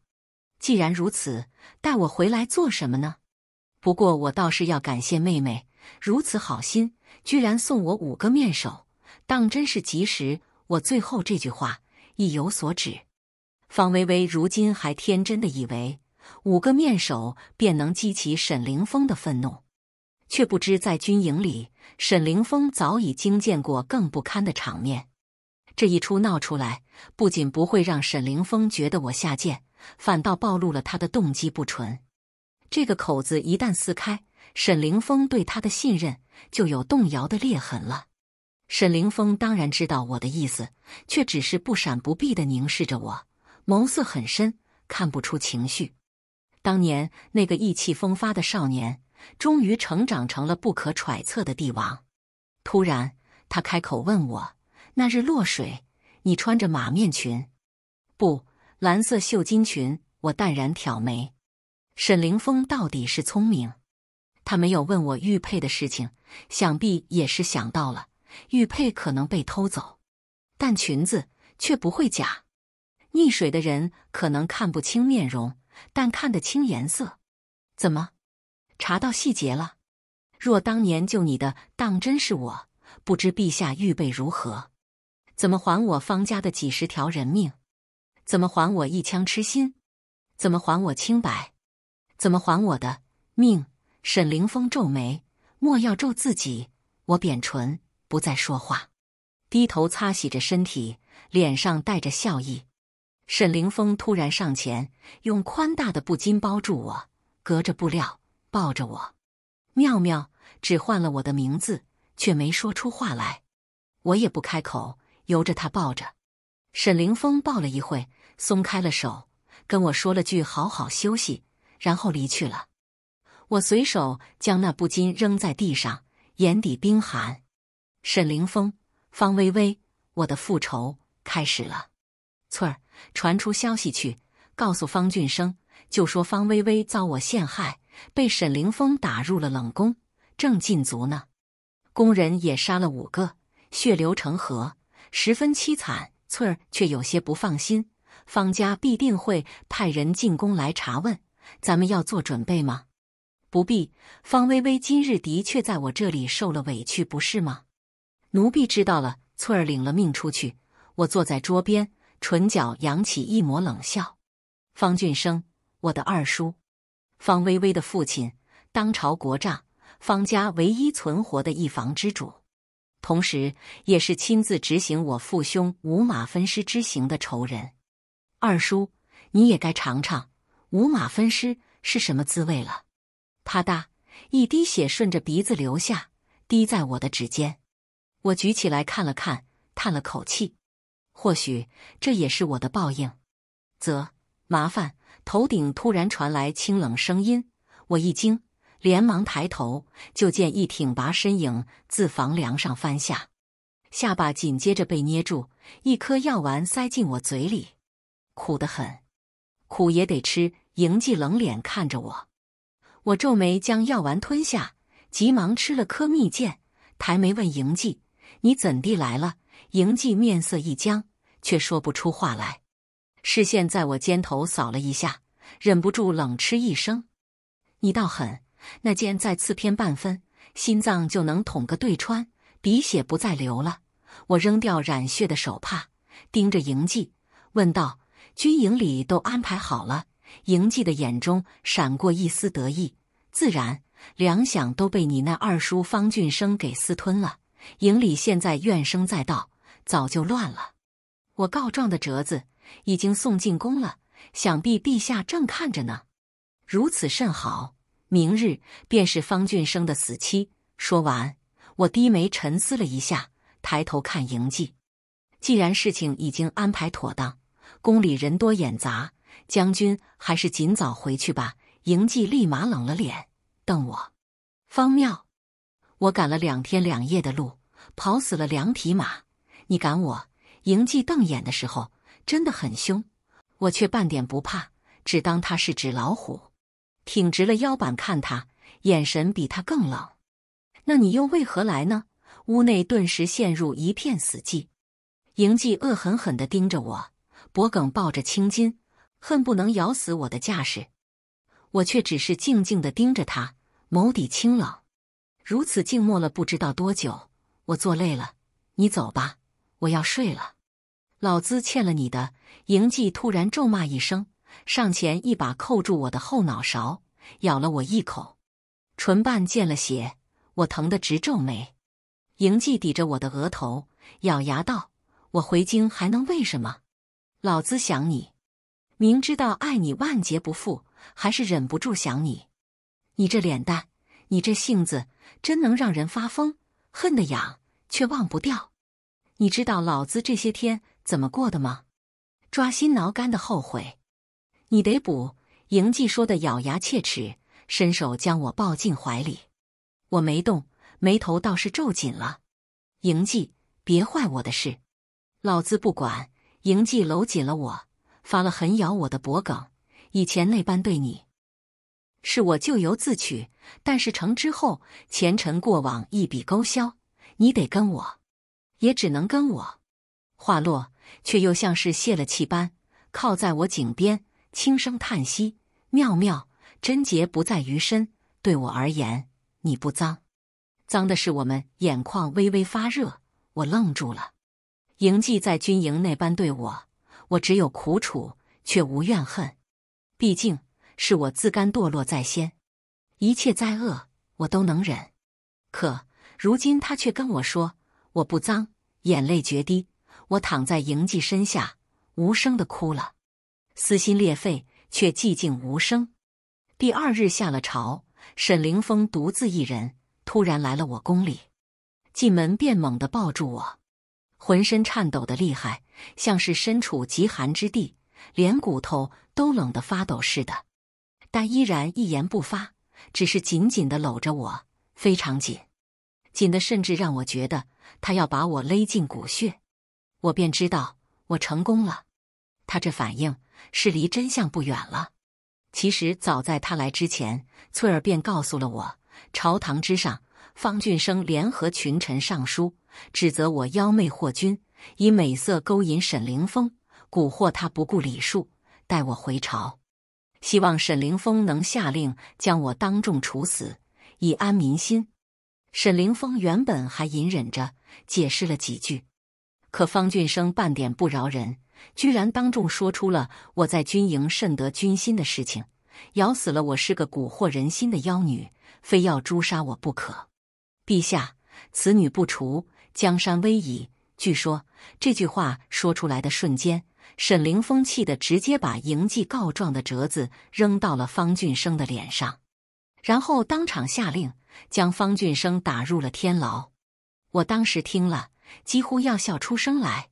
既然如此，带我回来做什么呢？不过我倒是要感谢妹妹如此好心，居然送我五个面首，当真是及时。我最后这句话意有所指。方微微如今还天真的以为五个面首便能激起沈凌峰的愤怒。却不知，在军营里，沈凌峰早已经见过更不堪的场面。这一出闹出来，不仅不会让沈凌峰觉得我下贱，反倒暴露了他的动机不纯。这个口子一旦撕开，沈凌峰对他的信任就有动摇的裂痕了。沈凌峰当然知道我的意思，却只是不闪不避的凝视着我，眸色很深，看不出情绪。当年那个意气风发的少年。终于成长成了不可揣测的帝王。突然，他开口问我：“那日落水，你穿着马面裙，不，蓝色绣金裙。”我淡然挑眉。沈凌峰到底是聪明，他没有问我玉佩的事情，想必也是想到了玉佩可能被偷走，但裙子却不会假。溺水的人可能看不清面容，但看得清颜色。怎么？查到细节了，若当年救你的当真是我，不知陛下预备如何？怎么还我方家的几十条人命？怎么还我一腔痴心？怎么还我清白？怎么还我的命？沈凌峰皱眉，莫要咒自己。我扁唇，不再说话，低头擦洗着身体，脸上带着笑意。沈凌峰突然上前，用宽大的布巾包住我，隔着布料。抱着我，妙妙只唤了我的名字，却没说出话来。我也不开口，由着他抱着。沈凌风抱了一会，松开了手，跟我说了句“好好休息”，然后离去了。我随手将那布巾扔在地上，眼底冰寒。沈凌风、方微微，我的复仇开始了。翠儿，传出消息去，告诉方俊生，就说方微微遭我陷害。被沈凌风打入了冷宫，正禁足呢。宫人也杀了五个，血流成河，十分凄惨。翠儿却有些不放心，方家必定会派人进宫来查问，咱们要做准备吗？不必。方微微今日的确在我这里受了委屈，不是吗？奴婢知道了。翠儿领了命出去。我坐在桌边，唇角扬起一抹冷笑。方俊生，我的二叔。方微微的父亲，当朝国丈，方家唯一存活的一房之主，同时也是亲自执行我父兄五马分尸之行的仇人。二叔，你也该尝尝五马分尸是什么滋味了。啪嗒，一滴血顺着鼻子流下，滴在我的指尖。我举起来看了看，叹了口气。或许这也是我的报应，则麻烦。头顶突然传来清冷声音，我一惊，连忙抬头，就见一挺拔身影自房梁上翻下，下巴紧接着被捏住，一颗药丸塞进我嘴里，苦得很，苦也得吃。嬴稷冷脸看着我，我皱眉将药丸吞下，急忙吃了颗蜜饯，抬眉问嬴稷：“你怎地来了？”嬴稷面色一僵，却说不出话来。视线在我肩头扫了一下，忍不住冷嗤一声：“你倒狠！那剑再刺偏半分，心脏就能捅个对穿，鼻血不再流了。”我扔掉染血的手帕，盯着营稷，问道：“军营里都安排好了？”营稷的眼中闪过一丝得意。自然，粮饷都被你那二叔方俊生给私吞了，营里现在怨声载道，早就乱了。我告状的折子。已经送进宫了，想必陛下正看着呢。如此甚好，明日便是方俊生的死期。说完，我低眉沉思了一下，抬头看嬴稷。既然事情已经安排妥当，宫里人多眼杂，将军还是尽早回去吧。嬴稷立马冷了脸，瞪我。方妙，我赶了两天两夜的路，跑死了两匹马。你赶我，嬴稷瞪眼的时候。真的很凶，我却半点不怕，只当他是纸老虎，挺直了腰板看他，眼神比他更冷。那你又为何来呢？屋内顿时陷入一片死寂，嬴稷恶狠狠地盯着我，脖梗抱着青筋，恨不能咬死我的架势。我却只是静静地盯着他，眸底清冷。如此静默了不知道多久，我坐累了，你走吧，我要睡了。老子欠了你的！嬴稷突然咒骂一声，上前一把扣住我的后脑勺，咬了我一口，唇瓣见了血，我疼得直皱眉。嬴稷抵着我的额头，咬牙道：“我回京还能为什么？老子想你，明知道爱你万劫不复，还是忍不住想你。你这脸蛋，你这性子，真能让人发疯，恨得痒却忘不掉。你知道老子这些天……”怎么过的吗？抓心挠肝的后悔，你得补。嬴稷说的咬牙切齿，伸手将我抱进怀里。我没动，眉头倒是皱紧了。嬴稷，别坏我的事，老子不管。嬴稷搂紧了我，发了狠咬我的脖梗。以前那般对你，是我咎由自取。但是成之后，前尘过往一笔勾销。你得跟我，也只能跟我。话落。却又像是泄了气般，靠在我颈边，轻声叹息：“妙妙，贞洁不在于身，对我而言，你不脏，脏的是我们眼眶微微发热。”我愣住了。营妓在军营那般对我，我只有苦楚，却无怨恨。毕竟是我自甘堕落在先，一切灾厄我都能忍。可如今他却跟我说：“我不脏。”眼泪决堤。我躺在嬴稷身下，无声的哭了，撕心裂肺，却寂静无声。第二日下了朝，沈凌风独自一人，突然来了我宫里，进门便猛地抱住我，浑身颤抖的厉害，像是身处极寒之地，连骨头都冷得发抖似的。但依然一言不发，只是紧紧的搂着我，非常紧紧的，甚至让我觉得他要把我勒进骨穴。我便知道我成功了，他这反应是离真相不远了。其实早在他来之前，翠儿便告诉了我，朝堂之上，方俊生联合群臣上书，指责我妖媚惑君，以美色勾引沈凌风，蛊惑他不顾礼数，带我回朝，希望沈凌风能下令将我当众处死，以安民心。沈凌风原本还隐忍着，解释了几句。可方俊生半点不饶人，居然当众说出了我在军营甚得军心的事情，咬死了我是个蛊惑人心的妖女，非要诛杀我不可。陛下，此女不除，江山危矣。据说这句话说出来的瞬间，沈凌风气的直接把营妓告状的折子扔到了方俊生的脸上，然后当场下令将方俊生打入了天牢。我当时听了。几乎要笑出声来，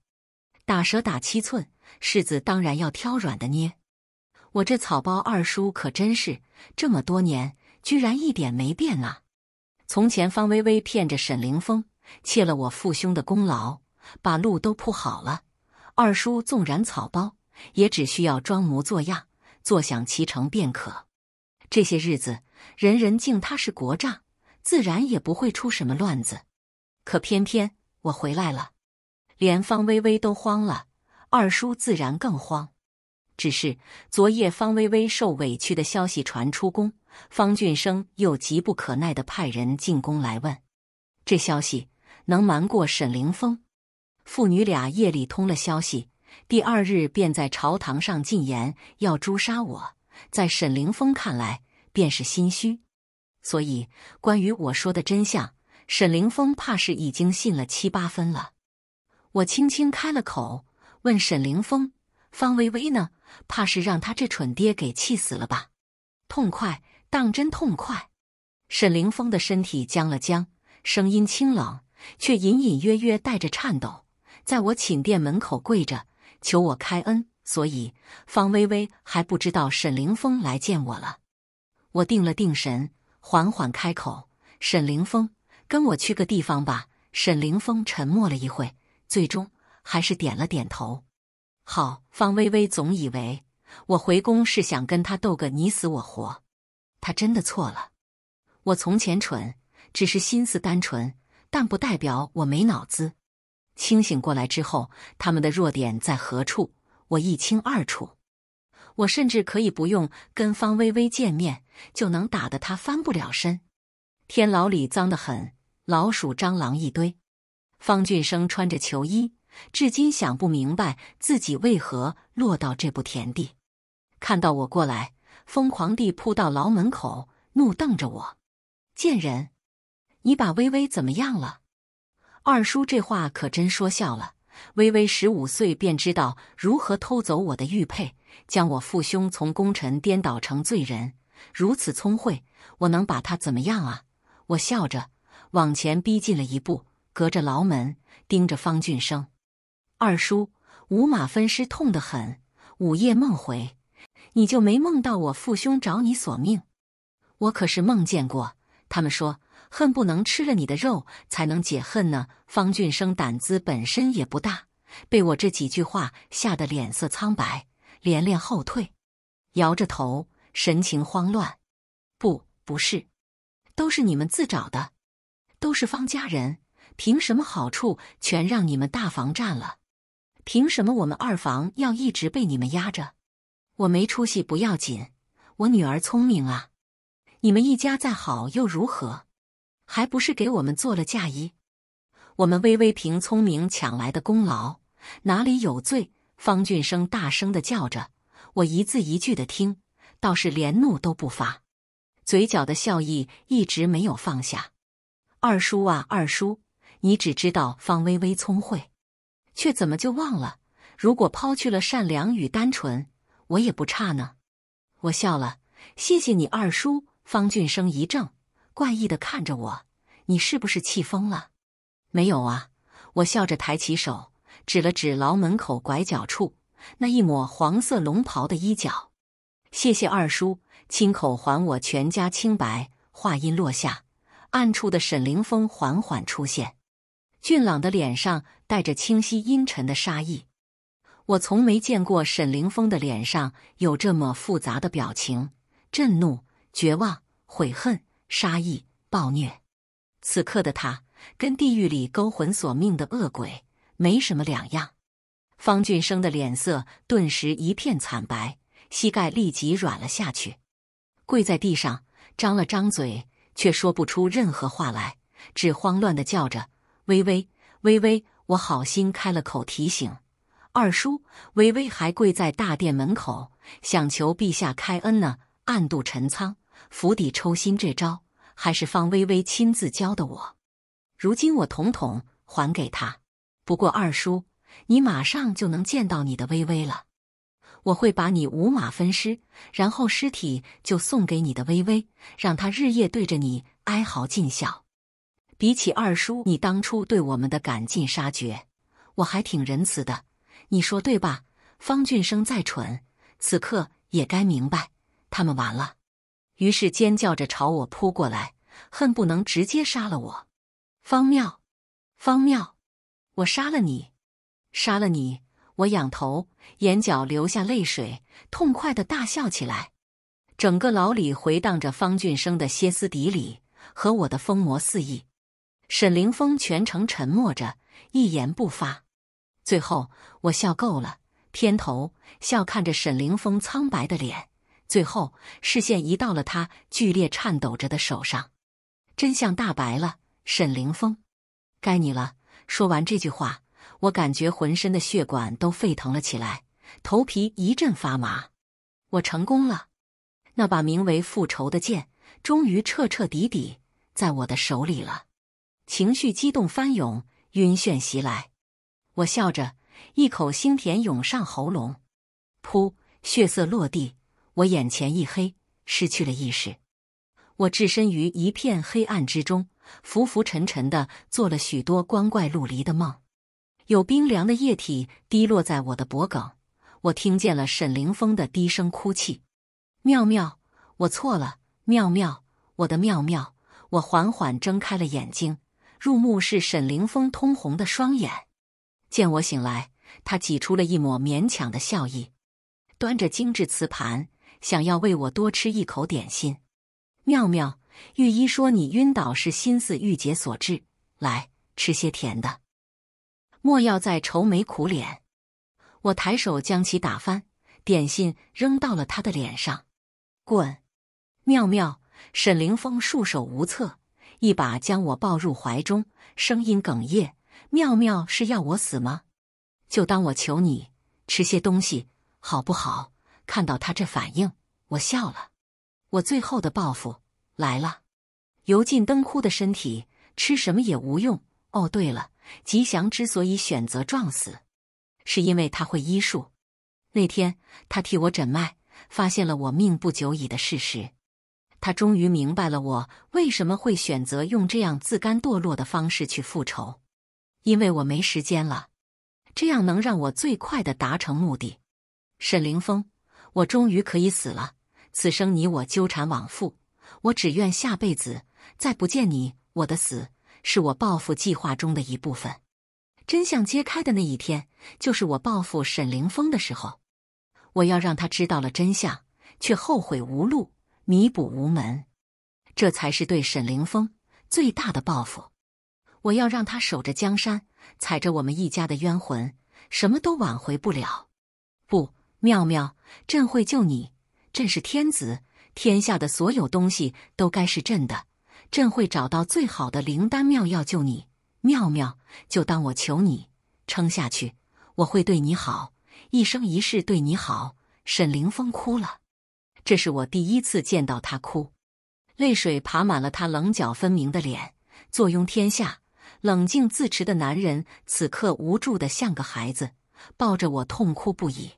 打蛇打七寸，世子当然要挑软的捏。我这草包二叔可真是这么多年，居然一点没变啊！从前方微微骗着沈凌风，窃了我父兄的功劳，把路都铺好了。二叔纵然草包，也只需要装模作样，坐享其成便可。这些日子，人人敬他是国丈，自然也不会出什么乱子。可偏偏……我回来了，连方微微都慌了，二叔自然更慌。只是昨夜方微微受委屈的消息传出宫，方俊生又急不可耐地派人进宫来问。这消息能瞒过沈凌峰？父女俩夜里通了消息，第二日便在朝堂上进言要诛杀我，在沈凌峰看来便是心虚，所以关于我说的真相。沈凌峰怕是已经信了七八分了。我轻轻开了口，问沈凌峰：“方微微呢？怕是让他这蠢爹给气死了吧？”痛快，当真痛快！沈凌峰的身体僵了僵，声音清冷，却隐隐约约带着颤抖，在我寝殿门口跪着求我开恩。所以方微微还不知道沈凌峰来见我了。我定了定神，缓缓开口：“沈凌峰。”跟我去个地方吧。沈凌峰沉默了一会，最终还是点了点头。好，方微微总以为我回宫是想跟他斗个你死我活，他真的错了。我从前蠢，只是心思单纯，但不代表我没脑子。清醒过来之后，他们的弱点在何处，我一清二楚。我甚至可以不用跟方微微见面，就能打得他翻不了身。天牢里脏得很。老鼠、蟑螂一堆。方俊生穿着囚衣，至今想不明白自己为何落到这步田地。看到我过来，疯狂地扑到牢门口，怒瞪着我：“贱人，你把微微怎么样了？”二叔这话可真说笑了。微微十五岁便知道如何偷走我的玉佩，将我父兄从功臣颠倒成罪人。如此聪慧，我能把他怎么样啊？我笑着。往前逼近了一步，隔着牢门盯着方俊生。二叔五马分尸，痛得很。午夜梦回，你就没梦到我父兄找你索命？我可是梦见过。他们说恨不能吃了你的肉才能解恨呢。方俊生胆子本身也不大，被我这几句话吓得脸色苍白，连连后退，摇着头，神情慌乱。不，不是，都是你们自找的。都是方家人，凭什么好处全让你们大房占了？凭什么我们二房要一直被你们压着？我没出息不要紧，我女儿聪明啊！你们一家再好又如何？还不是给我们做了嫁衣？我们微微凭聪明抢来的功劳，哪里有罪？方俊生大声的叫着，我一字一句的听，倒是连怒都不发，嘴角的笑意一直没有放下。二叔啊，二叔，你只知道方微微聪慧，却怎么就忘了，如果抛去了善良与单纯，我也不差呢。我笑了，谢谢你，二叔。方俊生一怔，怪异的看着我：“你是不是气疯了？”“没有啊。”我笑着抬起手指了指牢门口拐角处那一抹黄色龙袍的衣角，“谢谢二叔，亲口还我全家清白。”话音落下。暗处的沈凌峰缓缓出现，俊朗的脸上带着清晰阴沉的杀意。我从没见过沈凌峰的脸上有这么复杂的表情：震怒、绝望、悔恨、杀意、暴虐。此刻的他跟地狱里勾魂索命的恶鬼没什么两样。方俊生的脸色顿时一片惨白，膝盖立即软了下去，跪在地上，张了张嘴。却说不出任何话来，只慌乱的叫着“微微微微”，我好心开了口提醒：“二叔，微微还跪在大殿门口，想求陛下开恩呢。暗度陈仓，釜底抽薪这招，还是方微微亲自教的我。如今我统统还给他。不过，二叔，你马上就能见到你的微微了。”我会把你五马分尸，然后尸体就送给你的微微，让他日夜对着你哀嚎尽孝。比起二叔，你当初对我们的赶尽杀绝，我还挺仁慈的。你说对吧？方俊生再蠢，此刻也该明白，他们完了。于是尖叫着朝我扑过来，恨不能直接杀了我。方妙，方妙，我杀了你，杀了你。我仰头，眼角流下泪水，痛快的大笑起来。整个牢里回荡着方俊生的歇斯底里和我的疯魔肆意。沈凌峰全程沉默着，一言不发。最后，我笑够了，偏头笑看着沈凌峰苍白的脸，最后视线移到了他剧烈颤抖着的手上。真相大白了，沈凌峰，该你了。说完这句话。我感觉浑身的血管都沸腾了起来，头皮一阵发麻。我成功了，那把名为“复仇”的剑终于彻彻底底在我的手里了。情绪激动翻涌，晕眩袭来。我笑着，一口腥甜涌上喉咙。噗，血色落地，我眼前一黑，失去了意识。我置身于一片黑暗之中，浮浮沉沉的做了许多光怪陆离的梦。有冰凉的液体滴落在我的脖颈，我听见了沈凌峰的低声哭泣：“妙妙，我错了，妙妙，我的妙妙。”我缓缓睁开了眼睛，入目是沈凌峰通红的双眼。见我醒来，他挤出了一抹勉强的笑意，端着精致瓷盘，想要喂我多吃一口点心。“妙妙，御医说你晕倒是心思郁结所致，来吃些甜的。”莫要再愁眉苦脸，我抬手将其打翻，点心扔到了他的脸上。滚！妙妙，沈凌峰束手无策，一把将我抱入怀中，声音哽咽：“妙妙是要我死吗？就当我求你吃些东西，好不好？”看到他这反应，我笑了。我最后的报复来了，油尽灯枯的身体吃什么也无用。哦，对了。吉祥之所以选择撞死，是因为他会医术。那天他替我诊脉，发现了我命不久矣的事实。他终于明白了我为什么会选择用这样自甘堕落的方式去复仇，因为我没时间了。这样能让我最快的达成目的。沈凌峰，我终于可以死了。此生你我纠缠往复，我只愿下辈子再不见你。我的死。是我报复计划中的一部分。真相揭开的那一天，就是我报复沈凌风的时候。我要让他知道了真相，却后悔无路，弥补无门，这才是对沈凌风最大的报复。我要让他守着江山，踩着我们一家的冤魂，什么都挽回不了。不，妙妙，朕会救你。朕是天子，天下的所有东西都该是朕的。朕会找到最好的灵丹妙药救你，妙妙，就当我求你撑下去，我会对你好，一生一世对你好。沈凌峰哭了，这是我第一次见到他哭，泪水爬满了他棱角分明的脸。坐拥天下、冷静自持的男人，此刻无助的像个孩子，抱着我痛哭不已，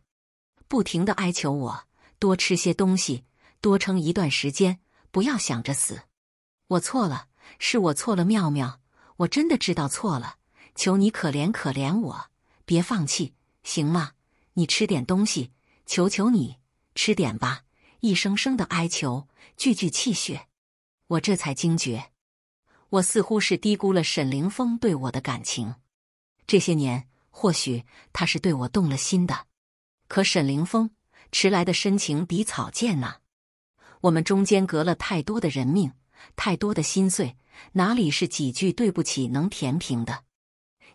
不停的哀求我多吃些东西，多撑一段时间，不要想着死。我错了，是我错了，妙妙，我真的知道错了，求你可怜可怜我，别放弃，行吗？你吃点东西，求求你吃点吧。一声声的哀求，句句泣血，我这才惊觉，我似乎是低估了沈凌峰对我的感情。这些年，或许他是对我动了心的，可沈凌峰迟来的深情比草贱呐。我们中间隔了太多的人命。太多的心碎，哪里是几句对不起能填平的？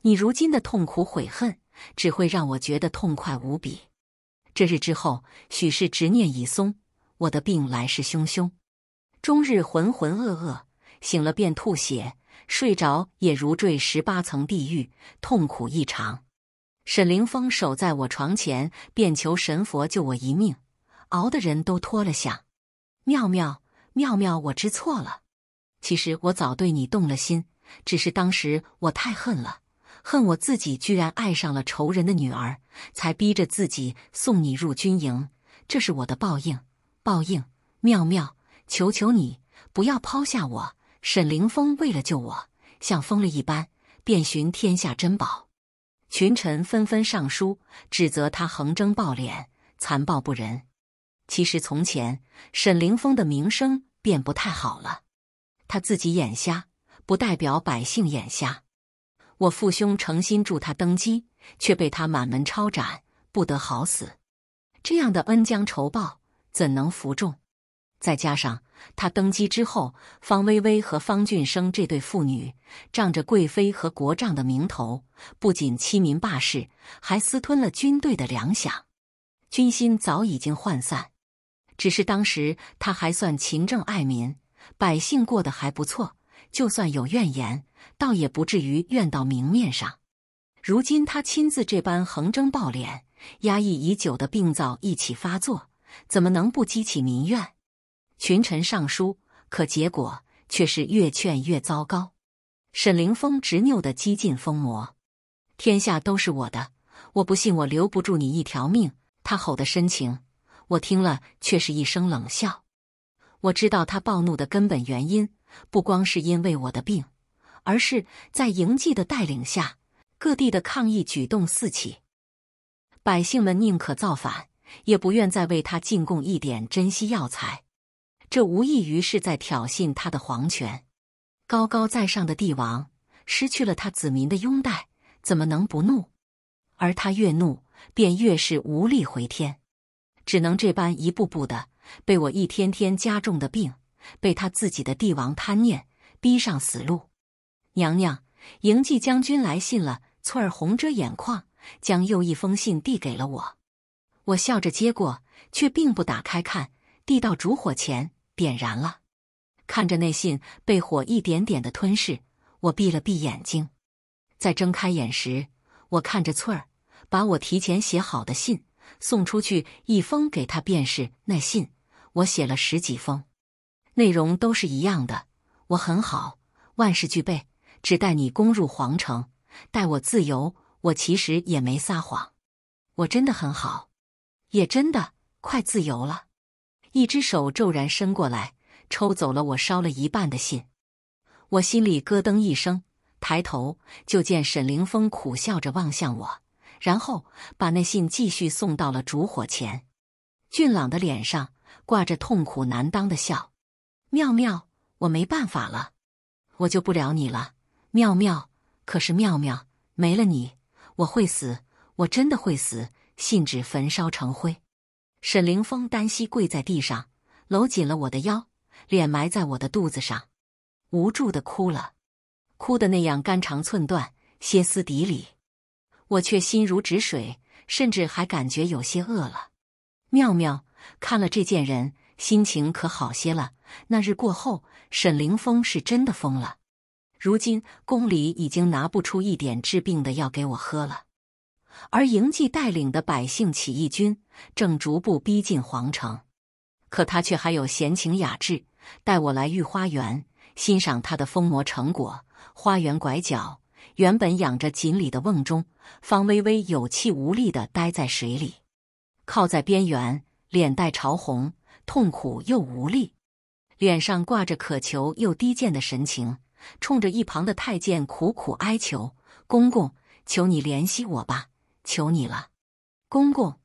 你如今的痛苦悔恨，只会让我觉得痛快无比。这日之后，许是执念已松，我的病来势汹汹，终日浑浑噩噩，醒了便吐血，睡着也如坠十八层地狱，痛苦异常。沈凌峰守在我床前，便求神佛救我一命，熬的人都脱了相，妙妙。妙妙，我知错了。其实我早对你动了心，只是当时我太恨了，恨我自己居然爱上了仇人的女儿，才逼着自己送你入军营。这是我的报应，报应！妙妙，求求你不要抛下我。沈凌峰为了救我，像疯了一般遍寻天下珍宝，群臣纷纷上书指责他横征暴敛、残暴不仁。其实从前，沈凌峰的名声便不太好了。他自己眼瞎，不代表百姓眼瞎。我父兄诚心助他登基，却被他满门抄斩，不得好死。这样的恩将仇报，怎能服众？再加上他登基之后，方微微和方俊生这对父女，仗着贵妃和国丈的名头，不仅欺民霸市，还私吞了军队的粮饷，军心早已经涣散。只是当时他还算勤政爱民，百姓过得还不错，就算有怨言，倒也不至于怨到明面上。如今他亲自这般横征暴敛，压抑已久的病灶一起发作，怎么能不激起民怨？群臣上书，可结果却是越劝越糟糕。沈凌峰执拗的激近疯魔，天下都是我的，我不信我留不住你一条命！他吼得深情。我听了，却是一声冷笑。我知道他暴怒的根本原因，不光是因为我的病，而是在嬴稷的带领下，各地的抗议举动四起，百姓们宁可造反，也不愿再为他进贡一点珍稀药材。这无异于是在挑衅他的皇权。高高在上的帝王失去了他子民的拥戴，怎么能不怒？而他越怒，便越是无力回天。只能这般一步步的被我一天天加重的病，被他自己的帝王贪念逼上死路。娘娘，营稷将军来信了。翠儿红着眼眶，将又一封信递给了我。我笑着接过，却并不打开看，递到烛火前，点燃了。看着那信被火一点点的吞噬，我闭了闭眼睛。在睁开眼时，我看着翠儿，把我提前写好的信。送出去一封给他便是，那信我写了十几封，内容都是一样的。我很好，万事俱备，只待你攻入皇城，待我自由。我其实也没撒谎，我真的很好，也真的快自由了。一只手骤然伸过来，抽走了我烧了一半的信。我心里咯噔一声，抬头就见沈凌峰苦笑着望向我。然后把那信继续送到了烛火前，俊朗的脸上挂着痛苦难当的笑。妙妙，我没办法了，我救不了你了。妙妙，可是妙妙没了你，我会死，我真的会死。信纸焚烧成灰，沈凌峰单膝跪在地上，搂紧了我的腰，脸埋在我的肚子上，无助的哭了，哭的那样肝肠寸断，歇斯底里。我却心如止水，甚至还感觉有些饿了。妙妙看了这件人，心情可好些了。那日过后，沈凌峰是真的疯了。如今宫里已经拿不出一点治病的药给我喝了，而嬴稷带领的百姓起义军正逐步逼近皇城。可他却还有闲情雅致，带我来御花园欣赏他的封魔成果。花园拐角。原本养着锦鲤的瓮中，方微微有气无力的待在水里，靠在边缘，脸带潮红，痛苦又无力，脸上挂着渴求又低贱的神情，冲着一旁的太监苦苦哀求：“公公，求你怜惜我吧，求你了，公公，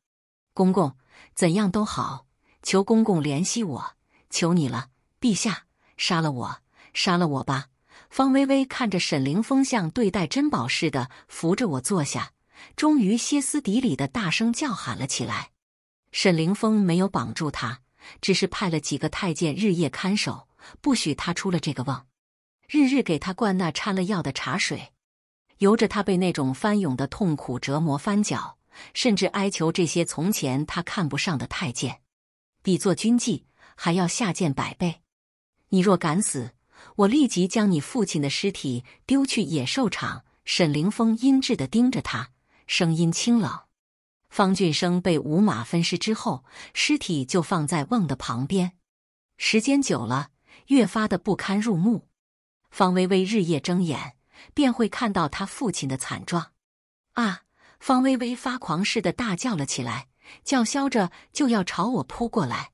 公公，怎样都好，求公公怜惜我，求你了，陛下，杀了我，杀了我吧。”方微微看着沈凌峰，像对待珍宝似的扶着我坐下，终于歇斯底里的大声叫喊了起来。沈凌峰没有绑住他，只是派了几个太监日夜看守，不许他出了这个望，日日给他灌那掺了药的茶水，由着他被那种翻涌的痛苦折磨翻搅，甚至哀求这些从前他看不上的太监，比做军妓还要下贱百倍。你若敢死！我立即将你父亲的尸体丢去野兽场。沈凌峰阴鸷的盯着他，声音清冷。方俊生被五马分尸之后，尸体就放在瓮的旁边，时间久了，越发的不堪入目。方微微日夜睁眼，便会看到他父亲的惨状。啊！方微微发狂似的大叫了起来，叫嚣着就要朝我扑过来，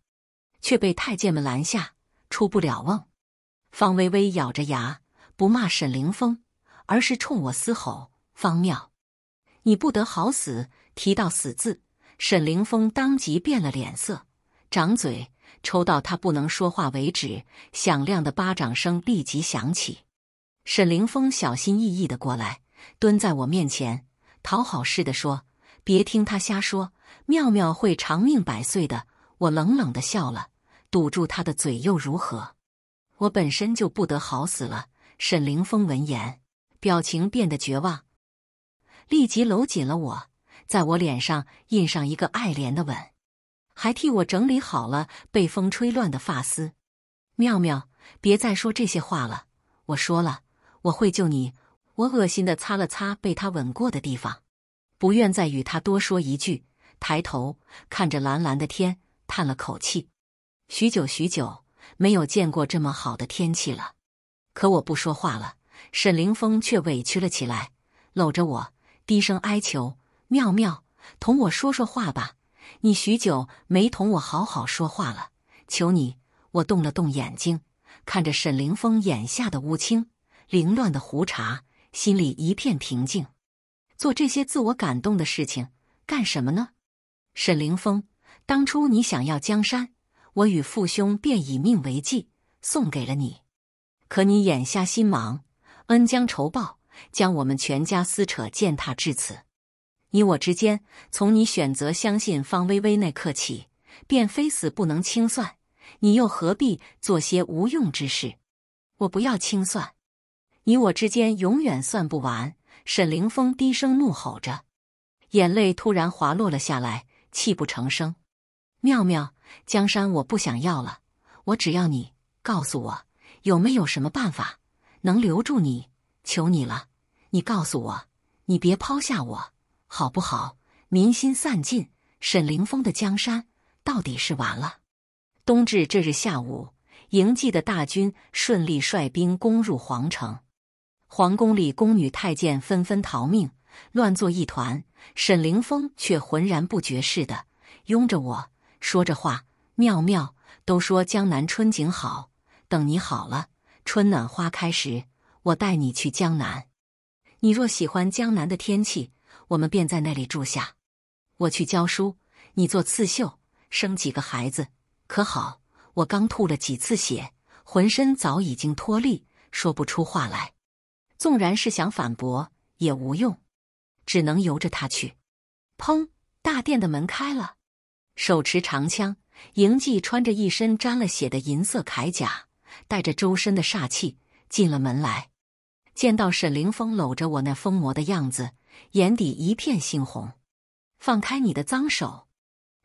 却被太监们拦下，出不了瓮。方微微咬着牙，不骂沈凌峰，而是冲我嘶吼：“方妙，你不得好死！”提到“死”字，沈凌峰当即变了脸色，掌嘴抽到他不能说话为止。响亮的巴掌声立即响起。沈凌峰小心翼翼的过来，蹲在我面前，讨好似的说：“别听他瞎说，妙妙会长命百岁的。”我冷冷的笑了，堵住他的嘴又如何？我本身就不得好死了。沈凌峰闻言，表情变得绝望，立即搂紧了我，在我脸上印上一个爱怜的吻，还替我整理好了被风吹乱的发丝。妙妙，别再说这些话了。我说了，我会救你。我恶心的擦了擦被他吻过的地方，不愿再与他多说一句，抬头看着蓝蓝的天，叹了口气，许久许久。没有见过这么好的天气了，可我不说话了。沈凌峰却委屈了起来，搂着我，低声哀求：“妙妙，同我说说话吧，你许久没同我好好说话了，求你。”我动了动眼睛，看着沈凌峰眼下的乌青、凌乱的胡茬，心里一片平静。做这些自我感动的事情干什么呢？沈凌峰，当初你想要江山。我与父兄便以命为祭，送给了你。可你眼下心忙，恩将仇报，将我们全家撕扯、践踏至此。你我之间，从你选择相信方微微那刻起，便非死不能清算。你又何必做些无用之事？我不要清算，你我之间永远算不完。沈凌峰低声怒吼着，眼泪突然滑落了下来，泣不成声。妙妙。江山我不想要了，我只要你告诉我有没有什么办法能留住你？求你了，你告诉我，你别抛下我好不好？民心散尽，沈凌峰的江山到底是完了。冬至这日下午，嬴稷的大军顺利率兵攻入皇城，皇宫里宫女太监纷纷逃命，乱作一团。沈凌峰却浑然不觉似的拥着我。说着话，妙妙都说：“江南春景好，等你好了，春暖花开时，我带你去江南。你若喜欢江南的天气，我们便在那里住下。我去教书，你做刺绣，生几个孩子，可好？”我刚吐了几次血，浑身早已经脱力，说不出话来。纵然是想反驳，也无用，只能由着他去。砰！大殿的门开了。手持长枪，嬴稷穿着一身沾了血的银色铠甲，带着周身的煞气进了门来。见到沈凌风搂着我那疯魔的样子，眼底一片猩红。放开你的脏手！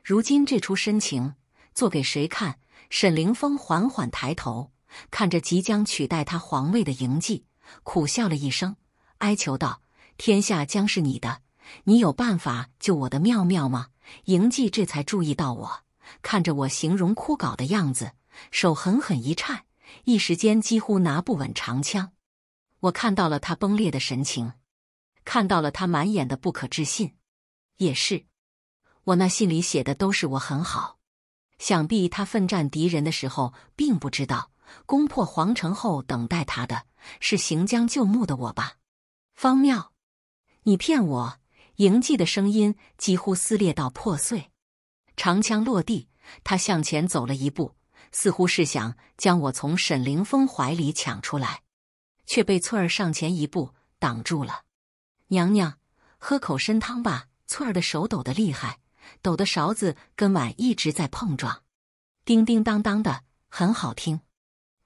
如今这出深情做给谁看？沈凌风缓缓抬头，看着即将取代他皇位的嬴稷，苦笑了一声，哀求道：“天下将是你的，你有办法救我的妙妙吗？”嬴稷这才注意到我，看着我形容枯槁的样子，手狠狠一颤，一时间几乎拿不稳长枪。我看到了他崩裂的神情，看到了他满眼的不可置信。也是，我那信里写的都是我很好。想必他奋战敌人的时候，并不知道攻破皇城后等待他的是行将就木的我吧？方妙，你骗我！嬴稷的声音几乎撕裂到破碎，长枪落地，他向前走了一步，似乎是想将我从沈凌峰怀里抢出来，却被翠儿上前一步挡住了。娘娘，喝口参汤吧。翠儿的手抖得厉害，抖得勺子跟碗一直在碰撞，叮叮当当的，很好听。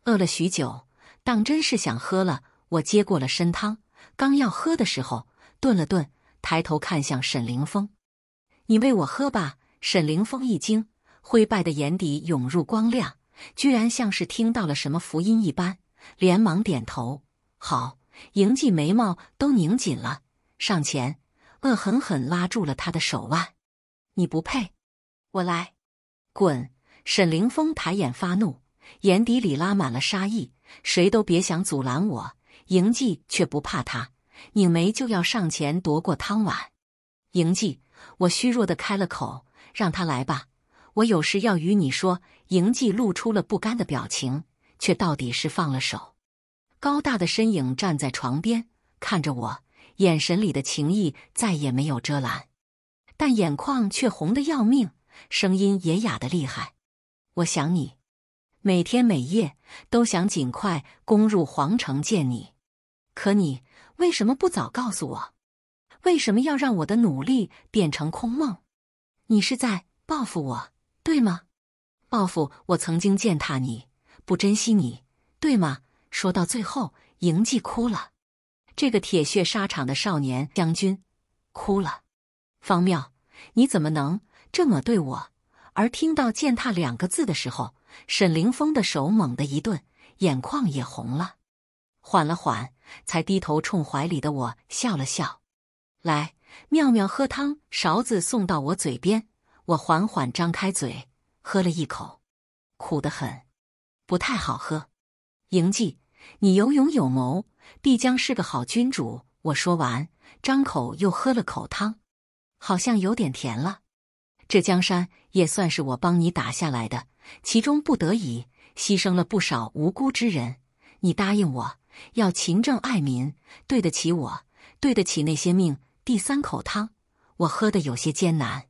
饿了许久，当真是想喝了。我接过了参汤，刚要喝的时候，顿了顿。抬头看向沈凌峰，“你喂我喝吧。”沈凌峰一惊，灰败的眼底涌入光亮，居然像是听到了什么福音一般，连忙点头：“好。”嬴稷眉毛都拧紧了，上前恶狠狠拉住了他的手腕：“你不配，我来，滚！”沈凌峰抬眼发怒，眼底里拉满了杀意，谁都别想阻拦我。嬴稷却不怕他。拧眉就要上前夺过汤碗，嬴稷，我虚弱的开了口：“让他来吧，我有事要与你说。”嬴稷露出了不甘的表情，却到底是放了手。高大的身影站在床边，看着我，眼神里的情意再也没有遮拦，但眼眶却红得要命，声音也哑得厉害。我想你，每天每夜都想尽快攻入皇城见你，可你……为什么不早告诉我？为什么要让我的努力变成空梦？你是在报复我，对吗？报复我曾经践踏你，不珍惜你，对吗？说到最后，嬴稷哭了，这个铁血沙场的少年将军哭了。方妙，你怎么能这么对我？而听到“践踏”两个字的时候，沈凌峰的手猛地一顿，眼眶也红了，缓了缓。才低头冲怀里的我笑了笑，来，妙妙喝汤，勺子送到我嘴边。我缓缓张开嘴，喝了一口，苦得很，不太好喝。嬴稷，你有勇有谋，必将是个好君主。我说完，张口又喝了口汤，好像有点甜了。这江山也算是我帮你打下来的，其中不得已牺牲了不少无辜之人。你答应我。要勤政爱民，对得起我，对得起那些命。第三口汤，我喝的有些艰难。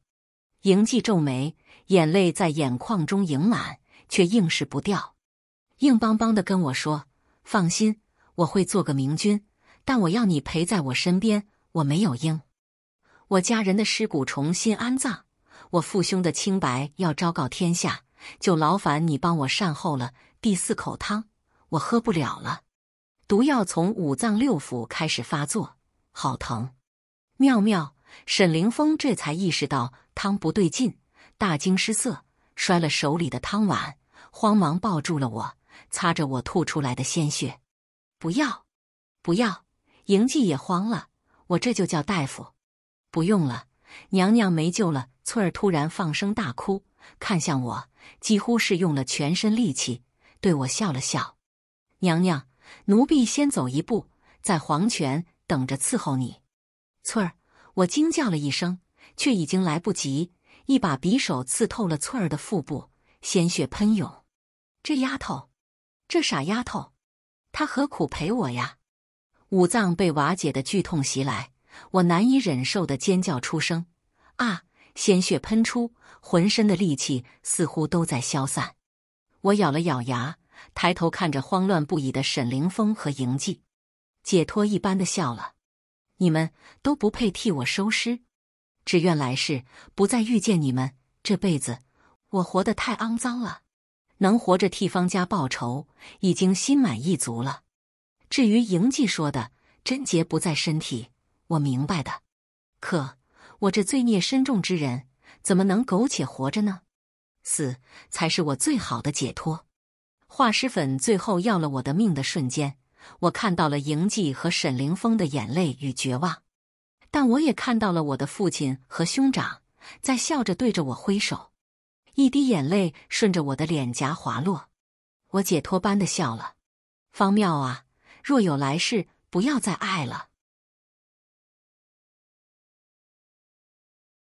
嬴稷皱眉，眼泪在眼眶中盈满，却硬是不掉，硬邦邦的跟我说：“放心，我会做个明君。但我要你陪在我身边。我没有应，我家人的尸骨重新安葬，我父兄的清白要昭告天下。就劳烦你帮我善后了。第四口汤，我喝不了了。”毒药从五脏六腑开始发作，好疼！妙妙，沈凌峰这才意识到汤不对劲，大惊失色，摔了手里的汤碗，慌忙抱住了我，擦着我吐出来的鲜血。不要，不要！嬴稷也慌了，我这就叫大夫。不用了，娘娘没救了。翠儿突然放声大哭，看向我，几乎是用了全身力气，对我笑了笑。娘娘。奴婢先走一步，在黄泉等着伺候你。翠儿，我惊叫了一声，却已经来不及，一把匕首刺透了翠儿的腹部，鲜血喷涌。这丫头，这傻丫头，她何苦陪我呀？五脏被瓦解的剧痛袭来，我难以忍受的尖叫出声。啊！鲜血喷出，浑身的力气似乎都在消散。我咬了咬牙。抬头看着慌乱不已的沈凌风和嬴稷，解脱一般的笑了：“你们都不配替我收尸，只愿来世不再遇见你们。这辈子我活得太肮脏了，能活着替方家报仇已经心满意足了。至于嬴稷说的贞洁不在身体，我明白的。可我这罪孽深重之人，怎么能苟且活着呢？死才是我最好的解脱。”化尸粉最后要了我的命的瞬间，我看到了嬴稷和沈凌峰的眼泪与绝望，但我也看到了我的父亲和兄长在笑着对着我挥手。一滴眼泪顺着我的脸颊滑落，我解脱般的笑了。方妙啊，若有来世，不要再爱了。